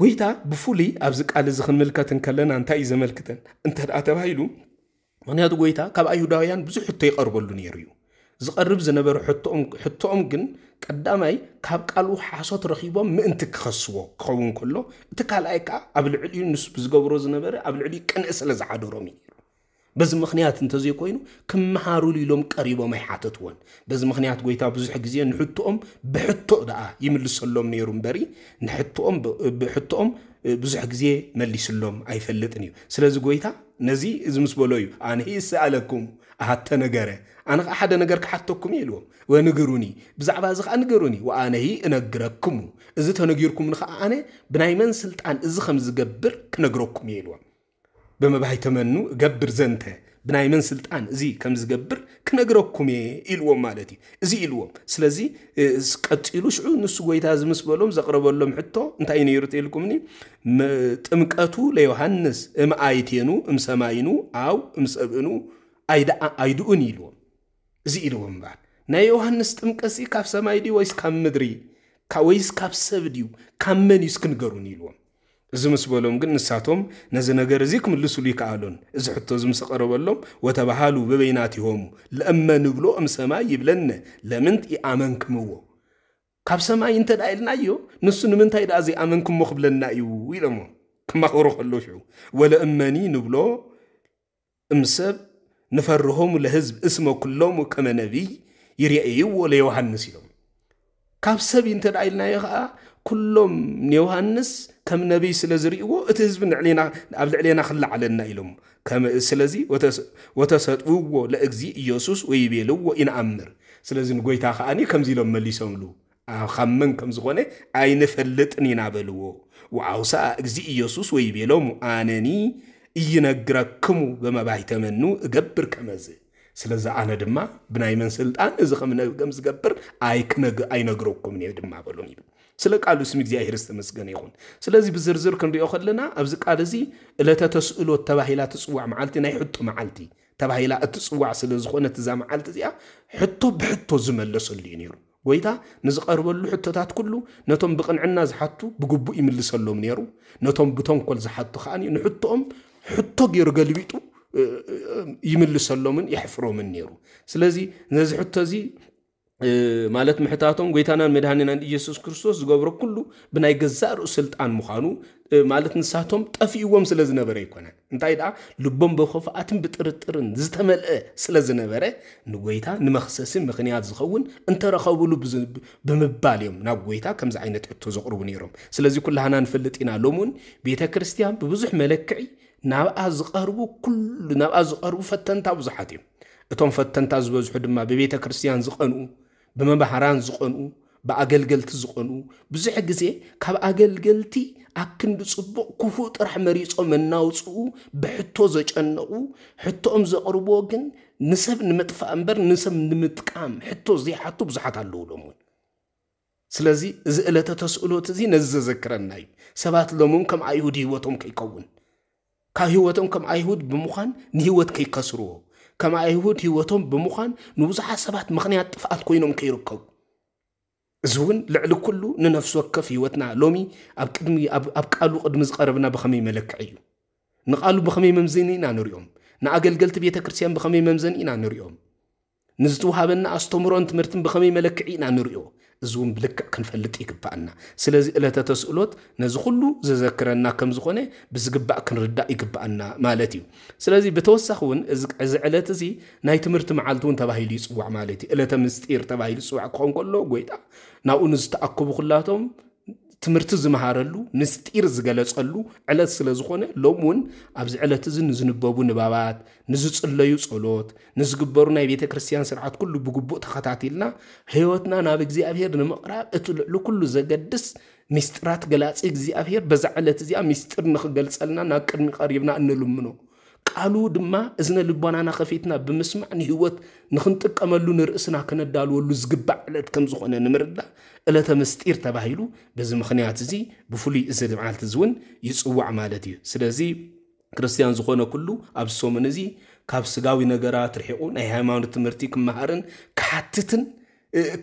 ጎይታ ብፍሉይ ኣብዚ ቃል እዚ ክንምልከትን ከለና እንታይ እዩ ዘመልክተን እንተ ደኣ ተባሂሉ ምክንያቱ ጎይታ ካብ ኣይሁዳውያን ብዙሕ ሕቶ ይቐርበሉ ነይሩ እዩ ዝቐርብ ዝነበረ ሕቶኦም ግን ቀዳማይ ካብ ቃልኡ ሓሶት ረኪቦም ምእንቲ ክኸስዎ ክኸውን ከሎ እቲ ካልኣይ ከዓ ኣብ ልዕሊ ንሱ ብዝገብሮ ዝነበረ ኣብ ልዕሊ ቅንዕ ስለ ዝሓደሮም እዩ በዚ ምክንያት እንተዘይ ኮይኑ ክመሃሩሉ ኢሎም ቀሪቦም ኣይሓተትዎን በዚ ምክንያት ጎይታ ብዙሕ ግዜ ንሕትኦም ብሕቶ ደኣ ይምልሰሎም ነይሩ እምበሪ ብሕቶኦም ብዙሕ ግዜ መሊስሎም ኣይፈልጥን እዩ ስለዚ ጎይታ ነዚ እዚ ምስ በሎ እዩ ኣነ ይሰኣለኩም ኣሃተ ነገረ ኣነ ከዓ ሓደ ነገር ክሓተኩም እየ ኢልዎም ወንግሩኒ ብዛዕባ እዚ ከዓ ንገሩኒ ወኣነሂ እነግረኩም እዚ ተነጊርኩም ንከዓ ኣነ ብናይ መን ስልጣን እዚ ከም ዝገብር ክነግረኩም እየ ኢልዎም በመባይ ተመኑ እገብር ዘንተ ብናይ መን ስልጣን እዚ ከም ዝገብር ክነግረኩም እየ ኢልዎም ማለት እዩ እዚ ኢልዎም ስለዚ ቀፂሉ ሽዑ ንሱ ጎይታ ዝምስ በሎም ዘቕረበሎም ሕቶ እንታይ ነይሩ ተኢልኩምኒ ጥምቀቱ ለዮሃንስ እምኣይቴኑ እምሰማይኑ ኣው እምሰብእኑ ኣይድኡን ኢልዎም እዚ ኢልዎም በዓል ናይ ዮሃንስ ጥምቀት ካብ ሰማይ ድዩ ወይስ ካብ ምድሪ ወይስ ካብ ሰብ ድዩ ካብ መን እዩ እስክንገሩን ኢልዎም እዚ ምስ በሎም ግን ንሳቶም ነዚ ነገር እዚ ክምልሱሉ ይከኣሎን እዚ ሕቶ እዚ ምስ ቀረበሎም ወተባሃሉ በበይናትሆሙ ለእመ ንብሎ እም ሰማይ ይብለነ ለምንት ይኣመንክምዎ ካብ ሰማይ እንተ ዳ ኢልናዮ ንሱ ንምንታይ ደኣ ዘይኣመንክሞ ክብለና እዩ ኢሎሞ ክማኽብሮ ከሎ ሽዑ ወለእመኒ ንብሎ እምሰብ ንፈርሆሙ ለህዝብ እስመ ኩሎሙ ከመ ነቢይ ይርአይዎ ለዮሃንስ ኢሎም ካብ ሰብ እንተ ዳ ኢልናዮ ከዓ ኩሎም ንዮሃንስ ከም ነቢይ ስለ ዝርእዎ እቲ ህዝቢ ኣብ ልዕሊና ክላዓለና ኢሎም ስለዚ ወተሰጥውዎ ለእግዚ ኢየሱስ ወይቤልዎ ኢንኣምር ስለዚ ንጎይታ ከዓኒ ከምዚ ኢሎም መሊሶምሉ ካብ መን ከም ዝኾነ ኣይንፈልጥን ኢናበልዎ በልዎ ወዓውሳ እግዚ ኢየሱስ ወይቤሎሙ ኣነኒ እይነግረክሙ በመባይተመኑ እገብር ከመዝ ስለዚ ኣነ ድማ ብናይ መን ስልጣን እዚ ከም ዝገብር ኣይነግረኩምን እየ ድማ በሎም ይብል ስለ ቃሉ ስም እግዚኣብሔር ዝተመስገነ ይኹን ስለዚ ብዝርዝር ክንሪኦ ከለና ኣብዚ ቃል እዚ ዕለተ ተስእሎት ተባሂላ ትፅዋዕ መዓልቲ ናይ ሕቶ መዓልቲ ተባሂላ እትፅዋዕ ስለ ዝኾነት እዛ መዓልቲ እዚኣ ሕቶ ብሕቶ ዝመለሰሉ እዩ ነይሩ ጎይታ ንዝቐርበሉ ሕቶታት ኩሉ ነቶም ብቕንዕና ዝሓቱ ብግቡእ ይምልሰሎም ነይሩ ነቶም ብተንኮል ዝሓቱ ከዓኒ ንሕቶኦም ሕቶ ገይሩ ገልቢጡ ይምልሰሎምን የሕፍሮምን ነይሩ ስለዚ ነዚ ሕቶ እዚ ማለት ምሕታቶም ጎይታናን መድሃኒናን ኢየሱስ ክርስቶስ ዝገብሮ ኩሉ ብናይ ገዛ ርኡ ስልጣን ምዃኑ ማለት ንሳቶም ጠፊእዎም ስለ ዝነበረ ይኮነን እንታይ ደኣ ልቦም ብክፍኣትን ብጥርጥርን ዝተመልአ ስለ ዝነበረ ንጎይታ ንመክሰሲ ምክንያት ዝኸውን እንተረኸብሉ ብምባል እዮም ናብ ጎይታ ከምዚ ዓይነት ሕቶ ዘቕርቡ ነይሮም ስለዚ ኩላሃና ንፈልጥ ኢና ሎም እውን ቤተ ክርስትያን ብብዙሕ መለክዒ ናብኣ ዝቐርቡ ናብኣ ዝቐርቡ ፈተንታ ብዙሓት እዮም እቶም ፈተንታ ዝበዝሑ ድማ ብቤተ ክርስትያን ዝቐንኡ ብመምሃራን ዝቐንኡ ብኣገልገልቲ ዝቐንኡ ብዙሕ ግዜ ካብ ኣገልገልቲ ኣክንዲ ፅቡቅ ክፉእ ጥራሕ መሪፆም እናውፅኡ ብሕቶ ዘጨነቑ ሕቶኦም ዘቕርብዎ ግን ንሰብ ንምጥፋእ እምበር ንሰብ ንምጥቃም ሕቶ ዘይሓቱ ብዙሓት ኣለውሎም እውን ስለዚ እዚ ዕለተ ተስእሎት እዚ ነዚ ዘዘክረና እዩ ሰባት ሎምን ከም ኣይሁድ ሂወቶም ከይከውን ካብ ሂወቶም ከም ኣይሁድ ብምዃን ንሂወት ከይከስርዎ ከም ኣይሁድ ሂወቶም ብምዃን ንብዙሓት ሰባት ምክንያት ጥፍኣት ኮይኖም ከይርከቡ እዚ እውን ልዕሊ ኩሉ ንነፍሲ ወከፍ ሂወትና ሎሚ ኣብ ቅድሚ ኣብ ቃሉ ቅድሚ ዝቀረብና ብኸመይ መለክዕ እዩ ንቃሉ ብኸመይ መምዘኒ ኢና ንሪኦም ንኣገልገልቲ ቤተ ክርስትያን ብኸመይ መምዘኒ ኢና ንሪኦም ንዝተውሃበና ኣስተምሮን ትምህርትን ብኸመይ መለክዕ ኢና ንሪኦ እዚ ብልክዕ ክንፈልጥ ይግባአና ስለዚ ዕለተ ተስእሎት ነዚ ኩሉ ዘዘክረና ከም ዝኾነ ብዝግባእ ክንርዳእ ይግባአና ማለት እዩ ስለዚ ብተወሳኺ እውን እዚ ዕለት እዚ ናይ ትምህርቲ መዓልቲ እውን ተባሂሉ ይፅዋዕ ማለት እዩ ዕለተ ምስጢር ተባሂሉ ይፅዋዕ ክኾን ከሎ ጎይጣ ናብኡ ንዝተኣከቡ ኩላቶም ትምህርቲ ዝመሃረሉ ምስጢር ዝገለፀሉ ዕለት ስለ ዝኾነ ሎም እውን ኣብዚ ዕለት እዚ ንዝንበቡ ንባባት ንዝፅለዩ ፀሎት ንዝግበሩ ናይ ቤተ ክርስትያን ስርዓት ኩሉ ብግቡእ ተኸታቲልና ህይወትና ናብ እግዚኣብሄር ንምቕራብ እቲ ልዕሊ ኩሉ ዘገድስ ምስጢራት ገላፂ እግዚኣብሄር በዛ ዕለት እዚኣ ምስጢር ንክገልፀልና ናብ ቅድሚ ቀሪብና እንልምኖ ቃሉ ድማ እዝነ ልቦናና ከፊትና ብምስማዕ ንህወት ንክንጥቀመሉ ንርእስና ክነዳልወሉ ዝግባእ ዕለት ከም ዝኾነ ንምርዳእ ዕለተ ምስጢር ተባሂሉ በዚ ምክንያት እዚ ብፍሉይ እዚ መዓልቲ እዚ እውን ይፅዋዕ ማለት እዩ ስለዚ ክርስትያን ዝኾነ ኩሉ ኣብ ሶሙን እዚ ካብ ስጋዊ ነገራት ርሒቁ ናይ ሃይማኖት ትምህርቲ ክመሃርን ክሓትትን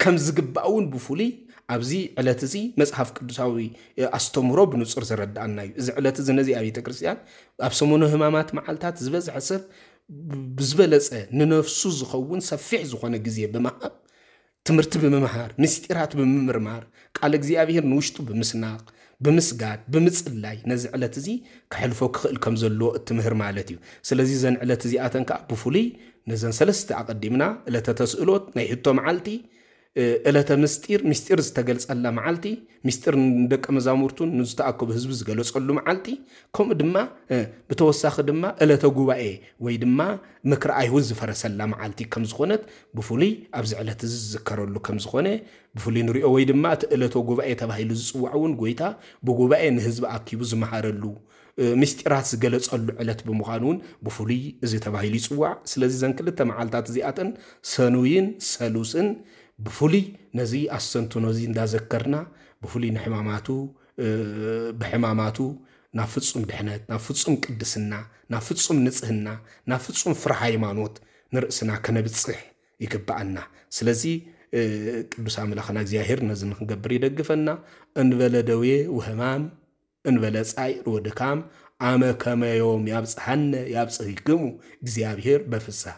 ከም ዝግባእ እውን ብፍሉይ ኣብዚ ዕለት እዚ መፅሓፍ ቅዱሳዊ ኣስተምህሮ ብንፁር ዝረዳእና እዩ እዚ ዕለት እዚ ነዚ ኣብ ቤተክርስትያን ኣብ ሰሙኑ ህማማት መዓልታት ዝበዝሐ ሰብ ብዝበለፀ ንነፍሱ ዝኸውን ሰፊሕ ዝኾነ ግዜ ብምሃብ ትምህርቲ ብምምሃር ምስጢራት ብምምርማር ቃል እግዚኣብሄር ንውሽጡ ብምስናቅ ብምስጋድ ብምፅላይ ነዚ ዕለት እዚ ክሕልፎ ክኽእል ከም ዘለዎ እትምህር ማለት እዩ ስለዚ ዘን ዕለት እዚኣተን ከዓ ብፍሉይ ነዘን ሰለስተ ኣቐዲምና ዕለተተስእሎት ናይ ህቶ መዓልቲ ዕለተ ምስጢር ምስጢር ዝተገልፀላ መዓልቲ ምስጢር ንደቀ መዛሙርቱን ንዝተኣከቡ ህዝቢ ዝገለፀሉ መዓልቲ ከምኡ ድማ ብተወሳኺ ድማ ዕለተ ጉባኤ ወይ ድማ ምክሪ ኣይሁድ ዝፈረሰላ መዓልቲ ከም ዝኾነት ብፍሉይ ኣብዚ ዕለት እዚ ዝዝከረሉ ከም ዝኾነ ብፍሉይ ንሪኦ ወይ ድማ እቲ ዕለተ ጉባኤ ተባሂሉ ዝፅዋዕ እውን ጎይታ ብጉባኤ ንህዝቢ ኣኪቡ ዝመሃረሉ ምስጢራት ዝገለፀሉ ዕለት ብምዃኑ እውን ብፍሉይ እዚ ተባሂሉ ይፅዋዕ ስለዚ ዘን ክልተ መዓልታት እዚኣተን ሰኑይን ሰሉስን ብፍሉይ ነዚ ኣሰንቱ ነዚ እንዳዘከርና ብፍሉይ ንሕማማቱ ብሕማማቱ ናብ ፍፁም ድሕነት ናብ ፍፁም ቅድስና ናብ ፍፁም ንፅህና ናብ ፍፁም ፍረ ሃይማኖት ንርእስና ከነብፅሕ ይግባአና ስለዚ ቅዱስ ኣምላኽና እግዚኣብሄር ነዚ ንክንገብር ይደግፈና እንበለ ደውየ ውህማም እንበለ ፃይር ወድካም ኣመ ከመዮም ያብፅሓነ ያብፅህግሙ እግዚኣብሄር በፍስሓ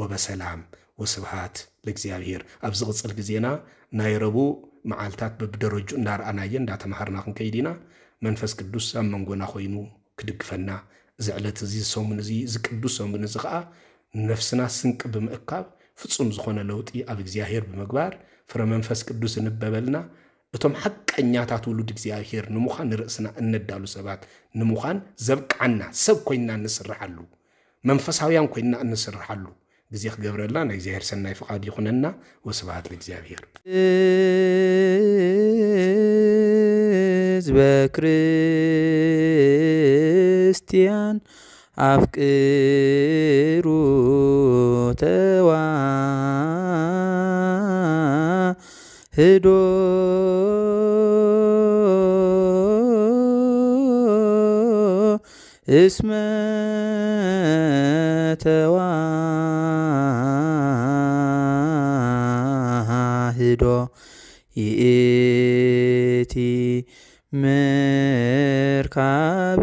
ወበሰላም ወስብሃት ለእግዚኣብሔር ኣብ ዝቕፅል ግዜና ናይ ረቡዕ መዓልታት በብደረጁ እንዳረኣናየ እንዳተማሃርና ክንከይድ ኢና መንፈስ ቅዱስ ኣብ መንጎና ኮይኑ ክድግፈና እዚ ዕለት እዚ ሰሙን እዚ እዚ ቅዱስ ሰሙን እዚ ከዓ ነፍስና ስንቂ ብምእካብ ፍፁም ዝኾነ ለውጢ ኣብ እግዚኣብሄር ብምግባር ፍረ መንፈስ ቅዱስ እንበበልና እቶም ሓቀኛታት ውሉድ እግዚኣብሄር ንምዃን ንርእስና እነዳሉ ሰባት ንምዃን ዘብቃዓና ሰብ ኮይንና እንስርሓሉ መንፈሳውያን ኮይንና እንስርሓሉ جزيخ قبر الله نجزيهر سناي فقاد يخننا وسبعات لجزيهر زبا كريستيان أفكرو توا هدو اسمه توان ቤቴ ምርካብ